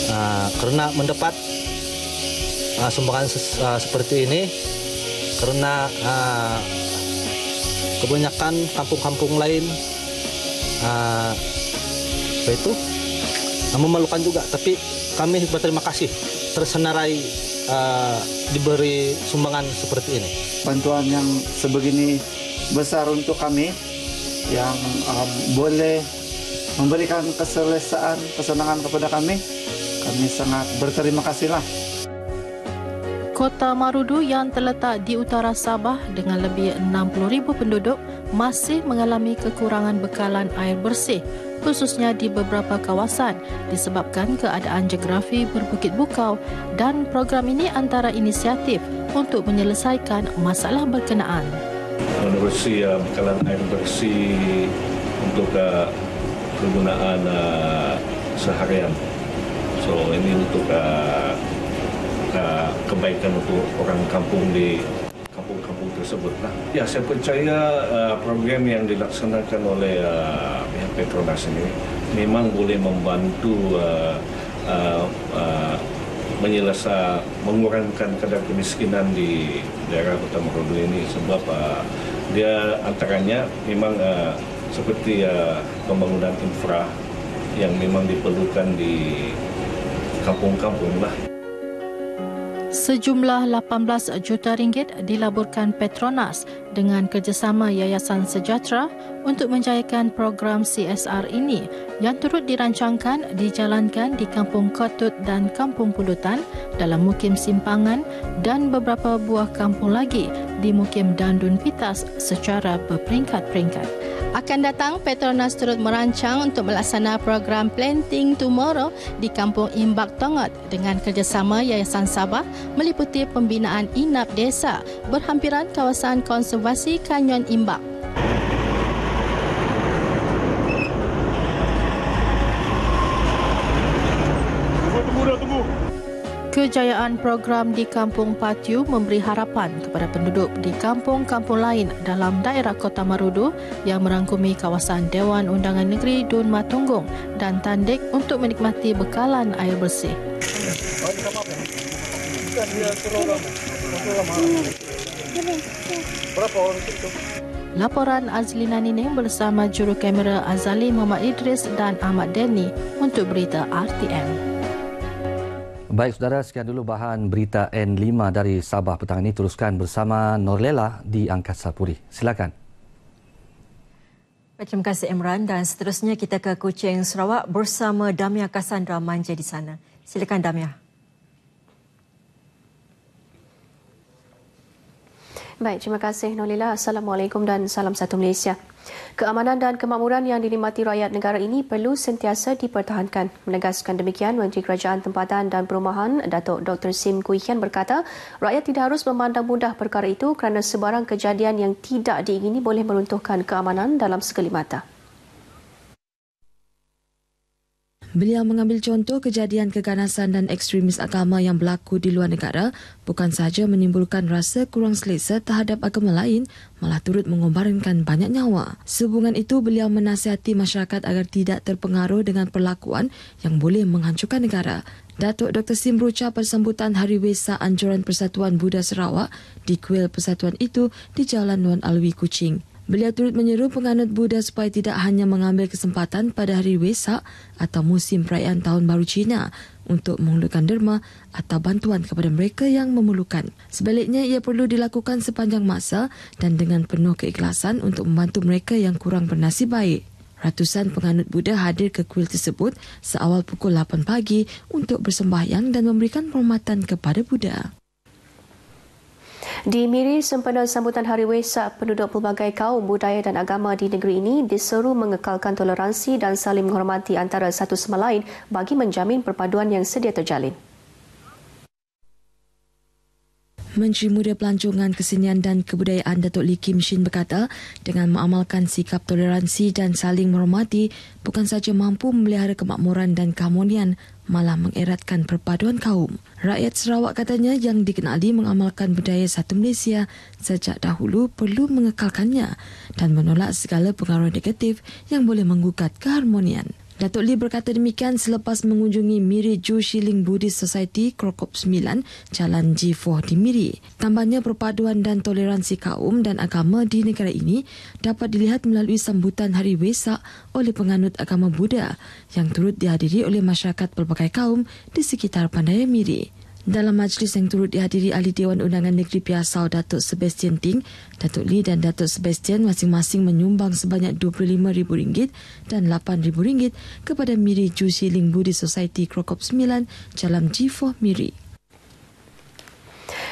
nah, karena mendapat uh, sumbangan uh, seperti ini karena uh, kebanyakan kampung-kampung lain uh, itu uh, nah, memerlukan juga tapi kami berterima kasih tersenarai uh, diberi sumbangan seperti ini bantuan yang sebegini besar untuk kami yang um, boleh memberikan keselesaan kesenangan kepada kami. Kami sangat berterima kasihlah. Kota Marudu yang terletak di utara Sabah dengan lebih 60,000 penduduk masih mengalami kekurangan bekalan air bersih khususnya di beberapa kawasan disebabkan keadaan geografi berbukit bukau dan program ini antara inisiatif untuk menyelesaikan masalah berkenaan. Air bersih, ya, bekalan air bersih untuk uh, penggunaan uh, seharian. So ini untuk uh, uh, kebaikan untuk orang kampung di kampung-kampung tersebut. Nah, ya saya percaya uh, program yang dilaksanakan oleh uh, Petronas ini memang boleh membantu uh, uh, uh, menyelesaikan mengurangkan kadar kemiskinan di daerah Kota Merudu ini sebab uh, dia antaranya memang uh, seperti uh, pembangunan infra yang memang diperlukan di kampung-kampung lah. Sejumlah 18 juta ringgit dilaburkan Petronas dengan kerjasama Yayasan Sejahtera untuk menjayakan program CSR ini yang turut dirancangkan dijalankan di Kampung Kotut dan Kampung Pulutan dalam Mukim Simpangan dan beberapa buah kampung lagi di Mukim Dandun Pitas secara berperingkat-peringkat. Akan datang Petronas turut merancang untuk melaksana program Planting Tomorrow di Kampung Imbak Tongot dengan kerjasama Yayasan Sabah meliputi pembinaan inap desa berhampiran kawasan konsum konservasi Kanyon Imbak. Kejayaan program di Kampung Patiu memberi harapan kepada penduduk di kampung-kampung lain dalam daerah Kota Marudu yang merangkumi kawasan Dewan Undangan Negeri Dun Matunggung dan Tandik untuk menikmati bekalan air bersih berapa orang itu? Laporan Azlina Nining bersama juru kamera Azali Muhammad Idris dan Ahmad Denny untuk berita RTM. Baik saudara, sekian dulu bahan berita N5 dari Sabah petang ini. Teruskan bersama Norlela di Angkasa Puri. Silakan. Terima kasih Imran dan seterusnya kita ke Kuching Sarawak bersama Damia Kassandra Manja di sana. Silakan Damia. Baik, terima kasih Nolila. Assalamualaikum dan salam satu Malaysia. Keamanan dan kemakmuran yang dinikmati rakyat negara ini perlu sentiasa dipertahankan. Menegaskan demikian, Menteri Kerajaan Tempatan dan Perumahan Datuk Dr. Sim Kui Hian berkata, rakyat tidak harus memandang mudah perkara itu kerana sebarang kejadian yang tidak diingini boleh meruntuhkan keamanan dalam sekali mata. Beliau mengambil contoh kejadian keganasan dan ekstremis agama yang berlaku di luar negara bukan sahaja menimbulkan rasa kurang selesa terhadap agama lain malah turut mengobarkan banyak nyawa. Sehubungan itu, beliau menasihati masyarakat agar tidak terpengaruh dengan perlakuan yang boleh menghancurkan negara. Datuk Dr. Sim Ruca persambutan Hari Wesa Anjuran Persatuan Buddha Sarawak di Kuil Persatuan itu di Jalan Nuan Alwi, Kuching. Beliau turut menyeru penganut Buddha supaya tidak hanya mengambil kesempatan pada hari Wesak atau musim perayaan Tahun Baru Cina untuk mengulurkan derma atau bantuan kepada mereka yang memerlukan. Sebaliknya, ia perlu dilakukan sepanjang masa dan dengan penuh keikhlasan untuk membantu mereka yang kurang bernasib baik. Ratusan penganut Buddha hadir ke kuil tersebut seawal pukul 8 pagi untuk bersembahyang dan memberikan perhormatan kepada Buddha. Di Miri, sempena sambutan Hari Waisak, penduduk pelbagai kaum, budaya dan agama di negeri ini diseru mengekalkan toleransi dan saling menghormati antara satu sama lain bagi menjamin perpaduan yang sedia terjalin. Menteri Muda Pelancongan Kesenian dan Kebudayaan Datuk Lee Kim Shin berkata, dengan mengamalkan sikap toleransi dan saling menghormati, bukan saja mampu memelihara kemakmuran dan keharmonian, malah mengeratkan perpaduan kaum. Rakyat Sarawak katanya yang dikenali mengamalkan budaya Satu Malaysia sejak dahulu perlu mengekalkannya dan menolak segala pengaruh negatif yang boleh menggugat keharmonian. Datuk Lee berkata demikian selepas mengunjungi Miri Ju Shiling Buddhist Society Krokop 9, Jalan G4 di Miri. Tambahnya perpaduan dan toleransi kaum dan agama di negara ini dapat dilihat melalui sambutan Hari Wesak oleh penganut agama Buddha yang turut dihadiri oleh masyarakat pelbagai kaum di sekitar pandai Miri. Dalam majlis yang turut dihadiri ahli Dewan Undangan Negeri Piasau Datuk Sebastian Ting, Datuk Lee dan Datuk Sebastian masing-masing menyumbang sebanyak rm ringgit dan rm ringgit kepada Miri Jusi Ling Budi Society Krokop 9 Jalan G4 Miri.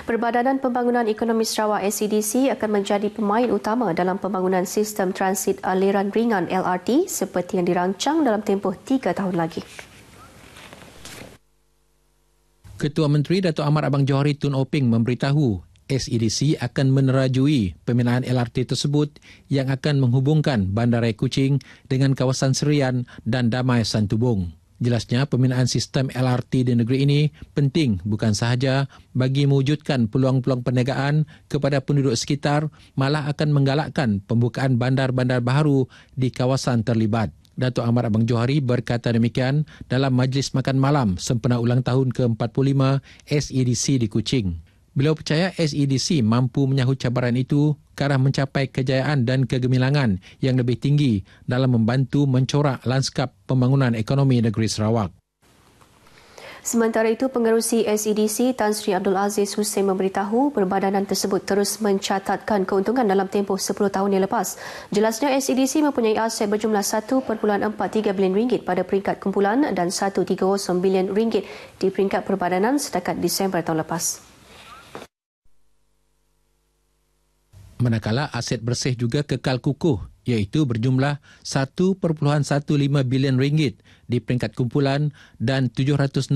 Perbadanan Pembangunan Ekonomi Sarawak SEDC akan menjadi pemain utama dalam pembangunan sistem transit aliran ringan LRT seperti yang dirancang dalam tempoh tiga tahun lagi. Ketua Menteri Datuk Amar Abang Johari Tun Oping memberitahu SEDC akan menerajui pembinaan LRT tersebut yang akan menghubungkan Bandarai Kuching dengan kawasan Serian dan Damai Santubong. Jelasnya, pembinaan sistem LRT di negeri ini penting bukan sahaja bagi mewujudkan peluang-peluang perniagaan kepada penduduk sekitar, malah akan menggalakkan pembukaan bandar-bandar baru di kawasan terlibat. Datuk Ahmad Abang Johari berkata demikian dalam majlis makan malam sempena ulang tahun ke-45 SEDC di Kuching. Beliau percaya SEDC mampu menyahut cabaran itu ke arah mencapai kejayaan dan kegemilangan yang lebih tinggi dalam membantu mencorak lanskap pembangunan ekonomi negeri Sarawak. Sementara itu, pengerusi SEDC Tan Sri Abdul Aziz Hussein memberitahu perbadanan tersebut terus mencatatkan keuntungan dalam tempoh 10 tahun yang lepas. Jelasnya, SEDC mempunyai aset berjumlah 1.43 bilion ringgit pada peringkat kumpulan dan 1.30 bilion ringgit di peringkat perbadanan setakat Disember tahun lepas. Manakala aset bersih juga kekal kukuh iaitu berjumlah 1.15 bilion ringgit di peringkat kumpulan dan 763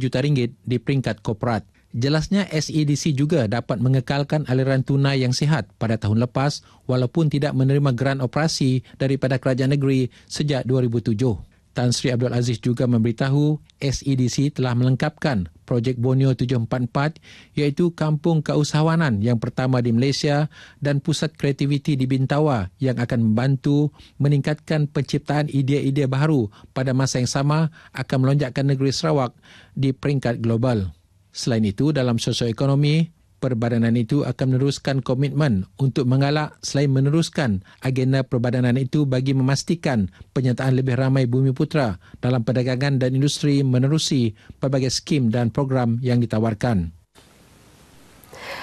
juta ringgit di peringkat korporat. Jelasnya SEDC juga dapat mengekalkan aliran tunai yang sihat pada tahun lepas walaupun tidak menerima geran operasi daripada kerajaan negeri sejak 2007. Tan Sri Abdul Aziz juga memberitahu SEDC telah melengkapkan projek Bonio 744 iaitu Kampung Keusahawanan yang pertama di Malaysia dan Pusat Kreativiti di Bintawa yang akan membantu meningkatkan penciptaan idea-idea baru pada masa yang sama akan melonjakkan negeri Sarawak di peringkat global. Selain itu, dalam sosioekonomi, perbadanan itu akan meneruskan komitmen untuk mengalak selain meneruskan agenda perbadanan itu bagi memastikan penyertaan lebih ramai bumi putra dalam perdagangan dan industri menerusi pelbagai skim dan program yang ditawarkan.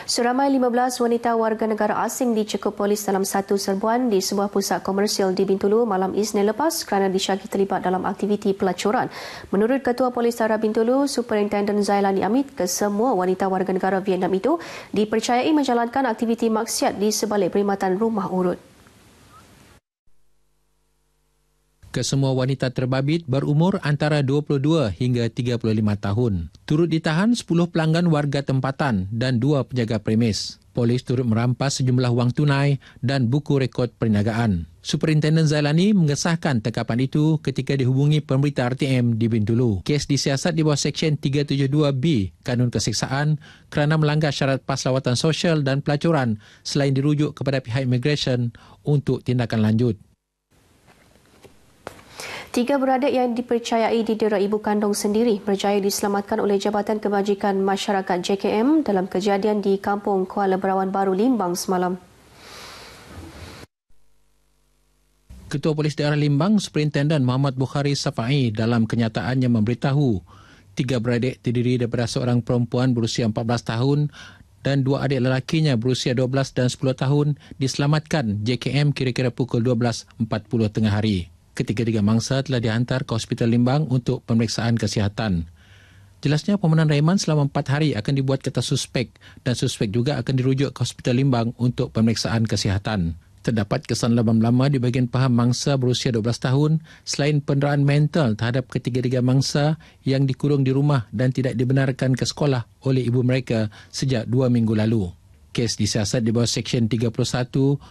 Seramai 15 wanita warga negara asing dicekup polis dalam satu serbuan di sebuah pusat komersial di Bintulu malam Isnin lepas kerana disyaki terlibat dalam aktiviti pelacuran. Menurut Ketua Polis Tara Bintulu, Superintendent Zailani Amit, kesemua wanita warga negara Vietnam itu dipercayai menjalankan aktiviti maksiat di sebalik perkhidmatan rumah urut. ke semua wanita terbabit berumur antara 22 hingga 35 tahun. Turut ditahan 10 pelanggan warga tempatan dan 2 penjaga premis. Polis turut merampas sejumlah wang tunai dan buku rekod perniagaan. Superintenden Zailani mengesahkan tekapan itu ketika dihubungi pemberita RTM di Bintulu. Kes disiasat di bawah Seksyen 372B Kanun Keseksaan kerana melanggar syarat pas lawatan sosial dan pelacuran selain dirujuk kepada pihak immigration untuk tindakan lanjut. Tiga beradik yang dipercayai di didera ibu kandung sendiri berjaya diselamatkan oleh Jabatan Kebajikan Masyarakat JKM dalam kejadian di Kampung Kuala Berawan Baru Limbang semalam. Ketua Polis Daerah Limbang, Superintendent Muhammad Bukhari Safai dalam kenyataannya memberitahu tiga beradik terdiri daripada seorang perempuan berusia 14 tahun dan dua adik lelakinya berusia 12 dan 10 tahun diselamatkan JKM kira-kira pukul 12.40 tengah hari ketiga-tiga mangsa telah dihantar ke Hospital Limbang untuk pemeriksaan kesihatan. Jelasnya, pemenang Rehman selama empat hari akan dibuat kata suspek dan suspek juga akan dirujuk ke Hospital Limbang untuk pemeriksaan kesihatan. Terdapat kesan lebam lama di bahagian paham mangsa berusia 12 tahun selain penderaan mental terhadap ketiga-tiga mangsa yang dikurung di rumah dan tidak dibenarkan ke sekolah oleh ibu mereka sejak dua minggu lalu. Kes disiasat di bawah Seksyen 31,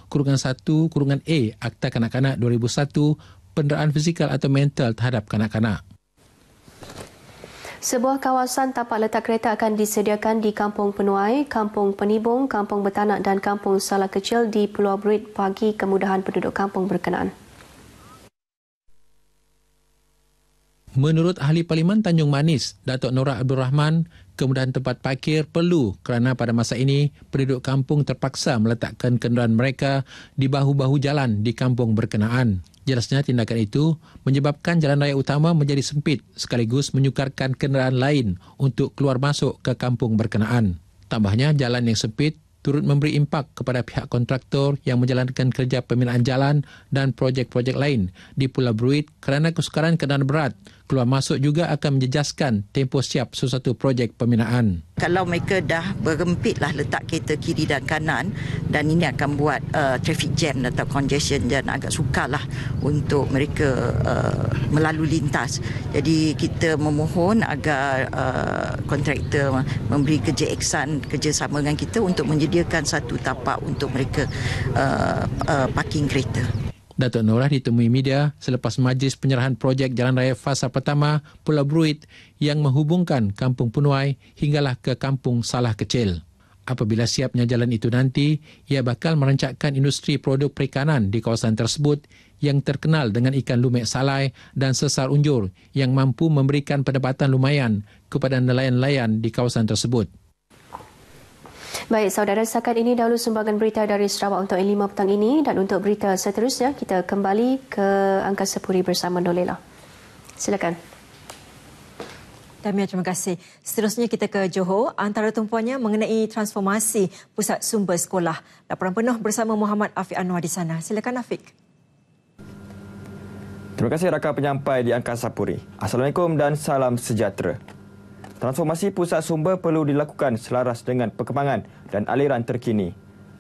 Kurungan 1, Kurungan A, Akta Kanak-Kanak 2001, penderaan fizikal atau mental terhadap kanak-kanak. Sebuah kawasan tapak letak kereta akan disediakan di Kampung Penuai, Kampung Penibung, Kampung Betanak dan Kampung Salah Kecil di Pulau Bruit bagi kemudahan penduduk kampung berkenaan. Menurut Ahli Parlimen Tanjung Manis, Datuk Nora Abdul Rahman, kemudahan tempat parkir perlu kerana pada masa ini penduduk kampung terpaksa meletakkan kenderaan mereka di bahu-bahu jalan di kampung berkenaan. Jelasnya tindakan itu menyebabkan jalan raya utama menjadi sempit sekaligus menyukarkan kenderaan lain untuk keluar masuk ke kampung berkenaan. Tambahnya jalan yang sempit turut memberi impak kepada pihak kontraktor yang menjalankan kerja pembinaan jalan dan projek-projek lain di Pulau Bruit kerana kesukaran kenderaan berat keluar masuk juga akan menjejaskan tempo siap sesuatu projek pembinaan. Kalau mereka dah berempitlah letak kereta kiri dan kanan dan ini akan buat uh, traffic jam atau congestion dan agak sukarlah untuk mereka uh, melalu lintas. Jadi kita memohon agar uh, kontraktor memberi kerja eksan kerjasama dengan kita untuk menyediakan satu tapak untuk mereka uh, uh, parking kereta. Datuk Norah ditemui media selepas majlis penyerahan projek jalan raya fasa pertama Pulau Bruit yang menghubungkan Kampung Punuai hinggalah ke Kampung Salah Kecil. Apabila siapnya jalan itu nanti, ia bakal merancakkan industri produk perikanan di kawasan tersebut yang terkenal dengan ikan lumek salai dan sesar unjur yang mampu memberikan pendapatan lumayan kepada nelayan-nelayan di kawasan tersebut. Baik, saudara sekalian ini dahulu sumbangan berita dari Sarawak untuk N5 petang ini dan untuk berita seterusnya kita kembali ke Angkasa Puri bersama Nolela. Silakan. Damia, terima kasih. Seterusnya kita ke Johor. Antara tumpuannya mengenai transformasi pusat sumber sekolah. Laporan penuh bersama Muhammad Afiq Anwar di sana. Silakan Afiq. Terima kasih rakan penyampai di Angkasa Puri. Assalamualaikum dan salam sejahtera. Transformasi pusat sumber perlu dilakukan selaras dengan perkembangan dan aliran terkini.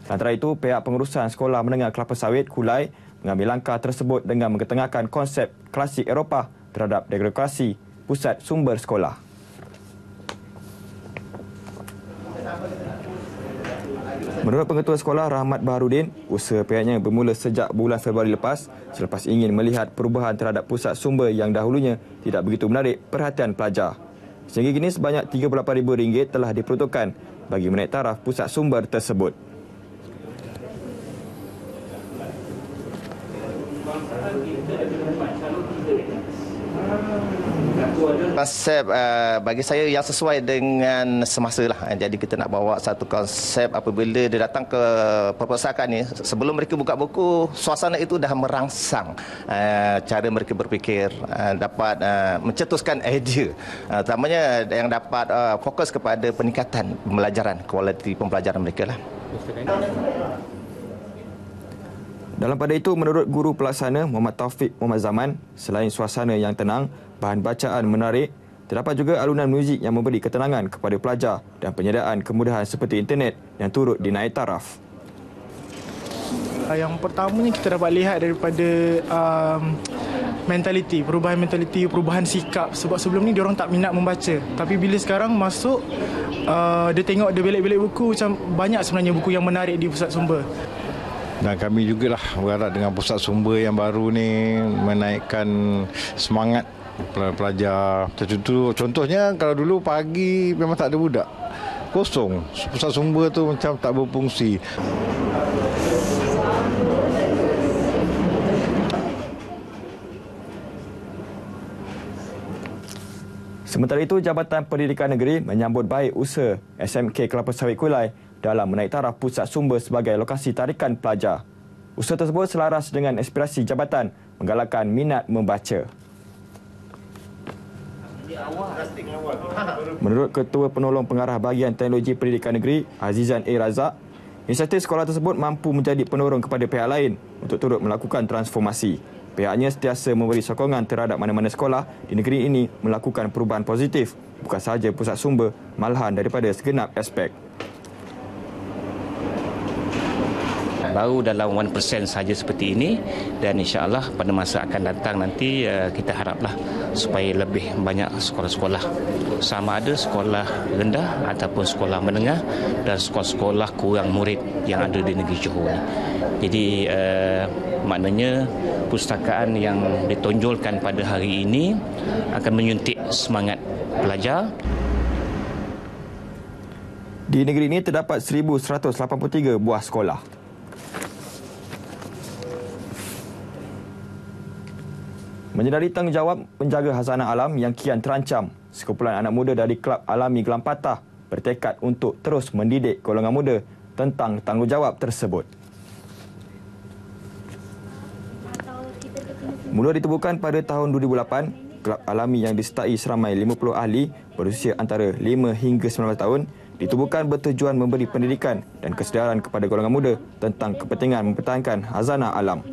Antara itu, pihak pengurusan sekolah menengah kelapa sawit Kulai mengambil langkah tersebut dengan mengetengahkan konsep klasik Eropah terhadap degradasi pusat sumber sekolah. Menurut pengetua sekolah Rahmat Baharudin, usaha pihaknya bermula sejak bulan Februari lepas selepas ingin melihat perubahan terhadap pusat sumber yang dahulunya tidak begitu menarik perhatian pelajar. Sehingga kini sebanyak RM38,000 telah diperuntukkan bagi menaik taraf pusat sumber tersebut. Konsep uh, bagi saya yang sesuai dengan semasa lah. Eh, jadi kita nak bawa satu konsep apabila dia datang ke perpustakaan ni. Sebelum mereka buka buku, suasana itu dah merangsang uh, cara mereka berfikir. Uh, dapat uh, mencetuskan idea. Utamanya uh, yang dapat uh, fokus kepada peningkatan pembelajaran, kualiti pembelajaran mereka lah. Dalam pada itu, menurut guru pelaksana Muhammad Taufik Muhammad Zaman, selain suasana yang tenang, bahan bacaan menarik, terdapat juga alunan muzik yang memberi ketenangan kepada pelajar dan penyediaan kemudahan seperti internet yang turut dinaik taraf. Ah, yang pertama ni kita dapat lihat daripada um, mentaliti, perubahan mentaliti, perubahan sikap sebab sebelum ni diorang tak minat membaca. Tapi bila sekarang masuk, uh, dia tengok dia belik-belik buku macam banyak sebenarnya buku yang menarik di pusat sumber dan kami juga lah berharap dengan pusat sumber yang baru ni menaikkan semangat pelajar. contohnya kalau dulu pagi memang tak ada budak kosong. Pusat sumber tu macam tak berfungsi. Sementara itu, Jabatan Pendidikan Negeri menyambut baik usaha SMK Kelapa Sawit Kulai dalam menaik taraf pusat sumber sebagai lokasi tarikan pelajar. Usaha tersebut selaras dengan aspirasi jabatan menggalakkan minat membaca. Menurut Ketua Penolong Pengarah Bahagian Teknologi Pendidikan Negeri, Azizan A. Razak, inisiatif sekolah tersebut mampu menjadi penolong kepada pihak lain untuk turut melakukan transformasi. Pihaknya setiasa memberi sokongan terhadap mana-mana sekolah di negeri ini melakukan perubahan positif, bukan sahaja pusat sumber, malahan daripada segenap aspek. baru dalam 1% saja seperti ini dan insyaallah pada masa akan datang nanti eh, kita haraplah supaya lebih banyak sekolah-sekolah sama ada sekolah rendah ataupun sekolah menengah dan sekolah-sekolah kurang murid yang ada di negeri Johor ini. Jadi uh, maknanya pustakaan yang ditonjolkan pada hari ini akan menyuntik semangat pelajar. Di negeri ini terdapat 1183 buah sekolah. Menyedari tanggungjawab menjaga hasanah alam yang kian terancam, sekumpulan anak muda dari Kelab Alami Gelampatah bertekad untuk terus mendidik golongan muda tentang tanggungjawab tersebut. Mula ditubuhkan pada tahun 2008, Kelab Alami yang disertai seramai 50 ahli berusia antara 5 hingga 19 tahun itu bukan bertujuan memberi pendidikan dan kesedaran kepada golongan muda tentang kepentingan mempertahankan hazana alam.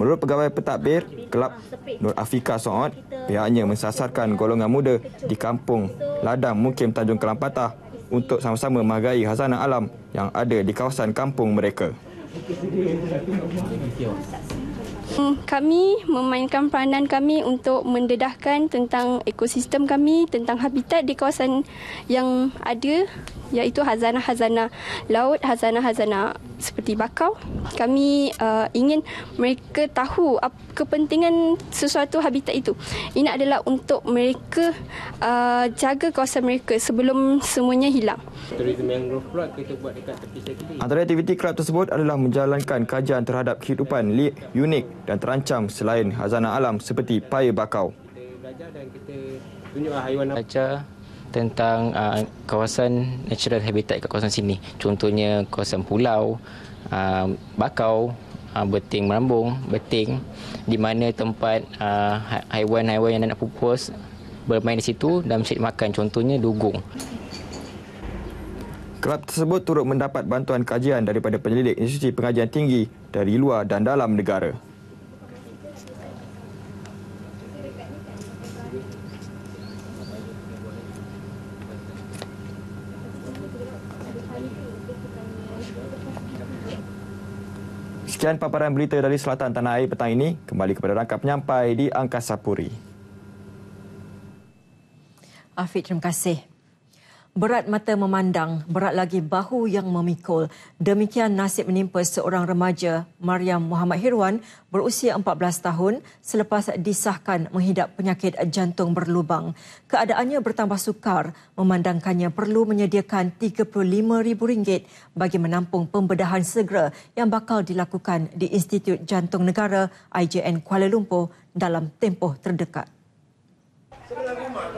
Menurut pegawai petakbir Kelab Nur Afika Soot, pihaknya mensasarkan golongan muda di kampung Ladang Mukim Tanjung Kelampatah untuk sama-sama menghargai hazana alam yang ada di kawasan kampung mereka. Hmm, kami memainkan peranan kami untuk mendedahkan tentang ekosistem kami, tentang habitat di kawasan yang ada iaitu hazana-hazana laut, hazana-hazana seperti bakau. Kami uh, ingin mereka tahu kepentingan sesuatu habitat itu. Ini adalah untuk mereka uh, jaga kawasan mereka sebelum semuanya hilang. Antara aktiviti kerap tersebut adalah menjalankan kajian terhadap kehidupan li- unik dan terancam selain hazana alam seperti paya bakau. Kita belajar dan kita tunjuklah haiwan. Belajar tentang uh, kawasan natural habitat kat kawasan sini. Contohnya kawasan pulau, uh, bakau, uh, beting merambung, beting di mana tempat uh, haiwan-haiwan yang nak pupus bermain di situ dan mesti makan contohnya dugung. Kerap tersebut turut mendapat bantuan kajian daripada penyelidik institusi pengajian tinggi dari luar dan dalam negara. Sekian paparan berita dari Selatan Tanah Air petang ini. Kembali kepada rangkap penyampai di Angkasa Puri. Afiq, terima kasih. Berat mata memandang, berat lagi bahu yang memikul. Demikian nasib menimpa seorang remaja, Mariam Muhammad Hirwan, berusia 14 tahun selepas disahkan menghidap penyakit jantung berlubang. Keadaannya bertambah sukar, memandangkannya perlu menyediakan RM35,000 bagi menampung pembedahan segera yang bakal dilakukan di Institut Jantung Negara IJN Kuala Lumpur dalam tempoh terdekat.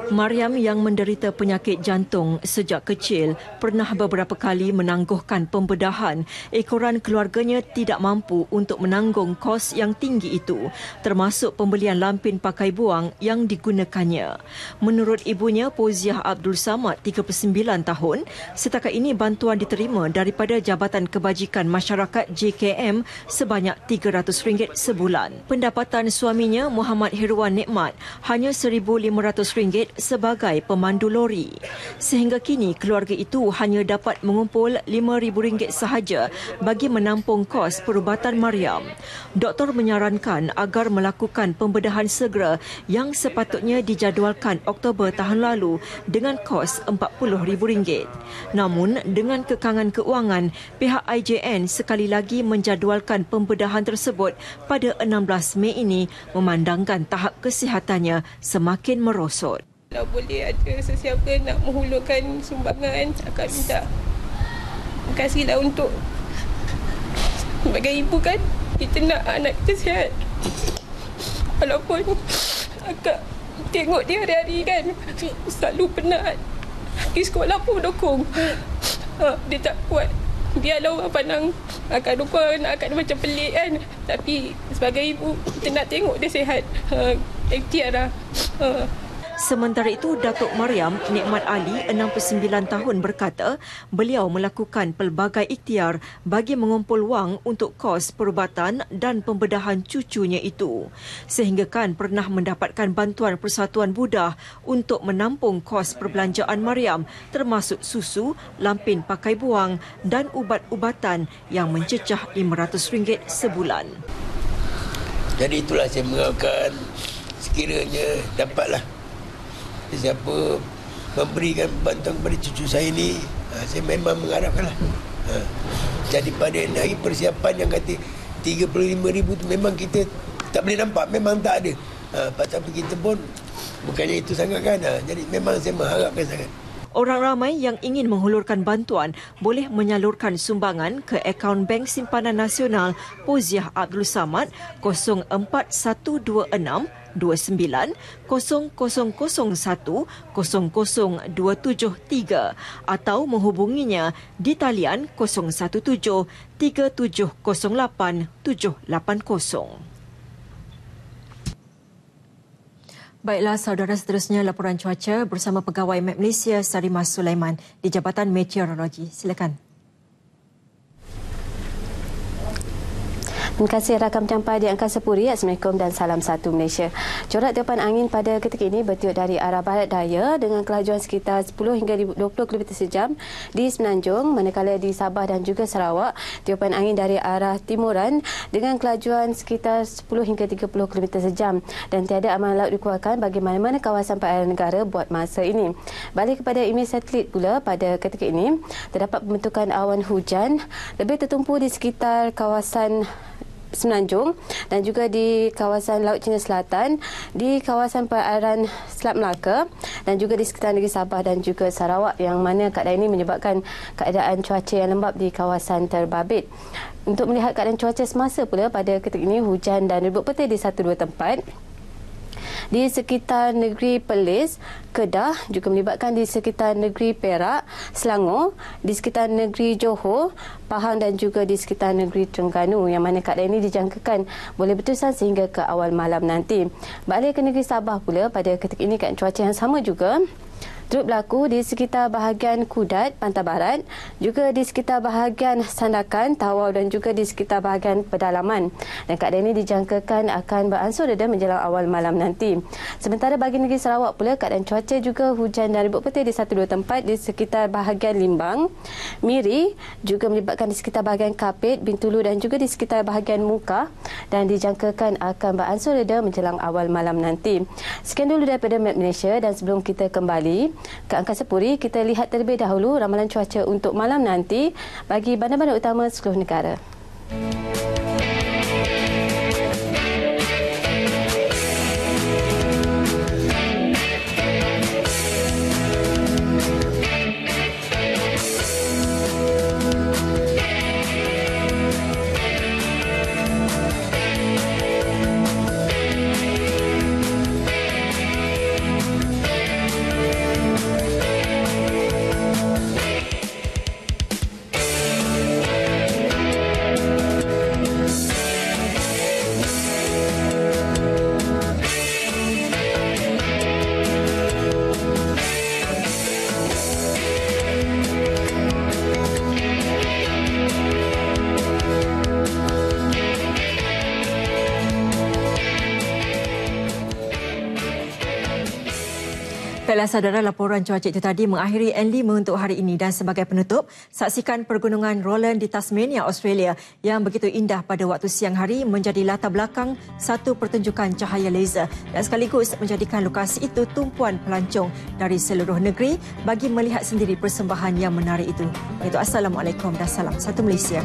Mariam yang menderita penyakit jantung sejak kecil pernah beberapa kali menangguhkan pembedahan. Ekoran keluarganya tidak mampu untuk menanggung kos yang tinggi itu, termasuk pembelian lampin pakai buang yang digunakannya. Menurut ibunya, Poziah Abdul Samad, 39 tahun, setakat ini bantuan diterima daripada Jabatan Kebajikan Masyarakat JKM sebanyak RM300 sebulan. Pendapatan suaminya, Muhammad Heruan Nikmat, hanya RM1,500 RM500 sebagai pemandu lori. Sehingga kini keluarga itu hanya dapat mengumpul RM5,000 sahaja bagi menampung kos perubatan Mariam. Doktor menyarankan agar melakukan pembedahan segera yang sepatutnya dijadualkan Oktober tahun lalu dengan kos RM40,000. Namun dengan kekangan keuangan, pihak IJN sekali lagi menjadualkan pembedahan tersebut pada 16 Mei ini memandangkan tahap kesihatannya semakin merosot. Kalau boleh ada sesiapa nak menghulurkan sumbangan, akan minta kasihlah untuk sebagai ibu kan. Kita nak anak kita sihat. Walaupun akak tengok dia hari-hari kan, selalu penat. Di sekolah pun dokong. Ah, dia tak kuat. Biarlah orang pandang akak dukung anak akak dia macam pelik kan. Tapi sebagai ibu, kita nak tengok dia sihat. Ah, Tiada. Uh. Sementara itu, Datuk Mariam Nikmat Ali, 69 tahun berkata beliau melakukan pelbagai ikhtiar bagi mengumpul wang untuk kos perubatan dan pembedahan cucunya itu. Sehinggakan pernah mendapatkan bantuan Persatuan Budah untuk menampung kos perbelanjaan Mariam termasuk susu, lampin pakai buang dan ubat-ubatan yang mencecah RM500 sebulan. Jadi itulah saya mengatakan sekiranya dapatlah siapa memberikan bantuan kepada cucu saya ni ha, saya memang mengharapkanlah ha. jadi pada hari persiapan yang kata 35000 tu memang kita tak boleh nampak memang tak ada ha, tapi kita pun bukannya itu sangat kan ha. jadi memang saya mengharapkan sangat Orang ramai yang ingin menghulurkan bantuan boleh menyalurkan sumbangan ke akaun Bank Simpanan Nasional Puziah Abdul Samad 0416 0127 atau menghubunginya di talian 0173708780. Baiklah saudara seterusnya laporan cuaca bersama pegawai Met Malaysia Sarimah Sulaiman di Jabatan Meteorologi. Silakan. Terima kasih rakam campai di Angkasa Puri. Assalamualaikum dan salam satu Malaysia. Corak tiupan angin pada ketika ini bertiup dari arah barat daya dengan kelajuan sekitar 10 hingga 20 km sejam di Semenanjung, manakala di Sabah dan juga Sarawak, tiupan angin dari arah timuran dengan kelajuan sekitar 10 hingga 30 km sejam dan tiada amalan laut dikeluarkan bagi mana-mana kawasan perairan negara buat masa ini. Balik kepada imej satelit pula pada ketika ini, terdapat pembentukan awan hujan lebih tertumpu di sekitar kawasan Semenanjung dan juga di kawasan Laut Cina Selatan, di kawasan perairan Selat Melaka dan juga di sekitar negeri Sabah dan juga Sarawak yang mana keadaan ini menyebabkan keadaan cuaca yang lembap di kawasan terbabit. Untuk melihat keadaan cuaca semasa pula pada ketika ini hujan dan ribut petir di satu dua tempat di sekitar negeri Perlis, Kedah juga melibatkan di sekitar negeri Perak, Selangor, di sekitar negeri Johor, Pahang dan juga di sekitar negeri Terengganu yang mana kad ini dijangkakan boleh berterusan sehingga ke awal malam nanti. Balik ke negeri Sabah pula pada ketika ini kan cuaca yang sama juga turut berlaku di sekitar bahagian Kudat, Pantai Barat, juga di sekitar bahagian Sandakan, Tawau dan juga di sekitar bahagian pedalaman. Dan keadaan ini dijangkakan akan beransur reda menjelang awal malam nanti. Sementara bagi negeri Sarawak pula, keadaan cuaca juga hujan dan ribut petir di satu dua tempat di sekitar bahagian Limbang, Miri, juga melibatkan di sekitar bahagian Kapit, Bintulu dan juga di sekitar bahagian Muka dan dijangkakan akan beransur reda menjelang awal malam nanti. Sekian dulu daripada Malaysia dan sebelum kita kembali, ke Angkasa Puri, kita lihat terlebih dahulu ramalan cuaca untuk malam nanti bagi bandar-bandar utama seluruh negara. Dalam saudara laporan cuaca itu tadi mengakhiri N5 untuk hari ini dan sebagai penutup, saksikan pergunungan Roland di Tasmania, Australia yang begitu indah pada waktu siang hari menjadi latar belakang satu pertunjukan cahaya laser dan sekaligus menjadikan lokasi itu tumpuan pelancong dari seluruh negeri bagi melihat sendiri persembahan yang menarik itu. Itu Assalamualaikum dan salam satu Malaysia.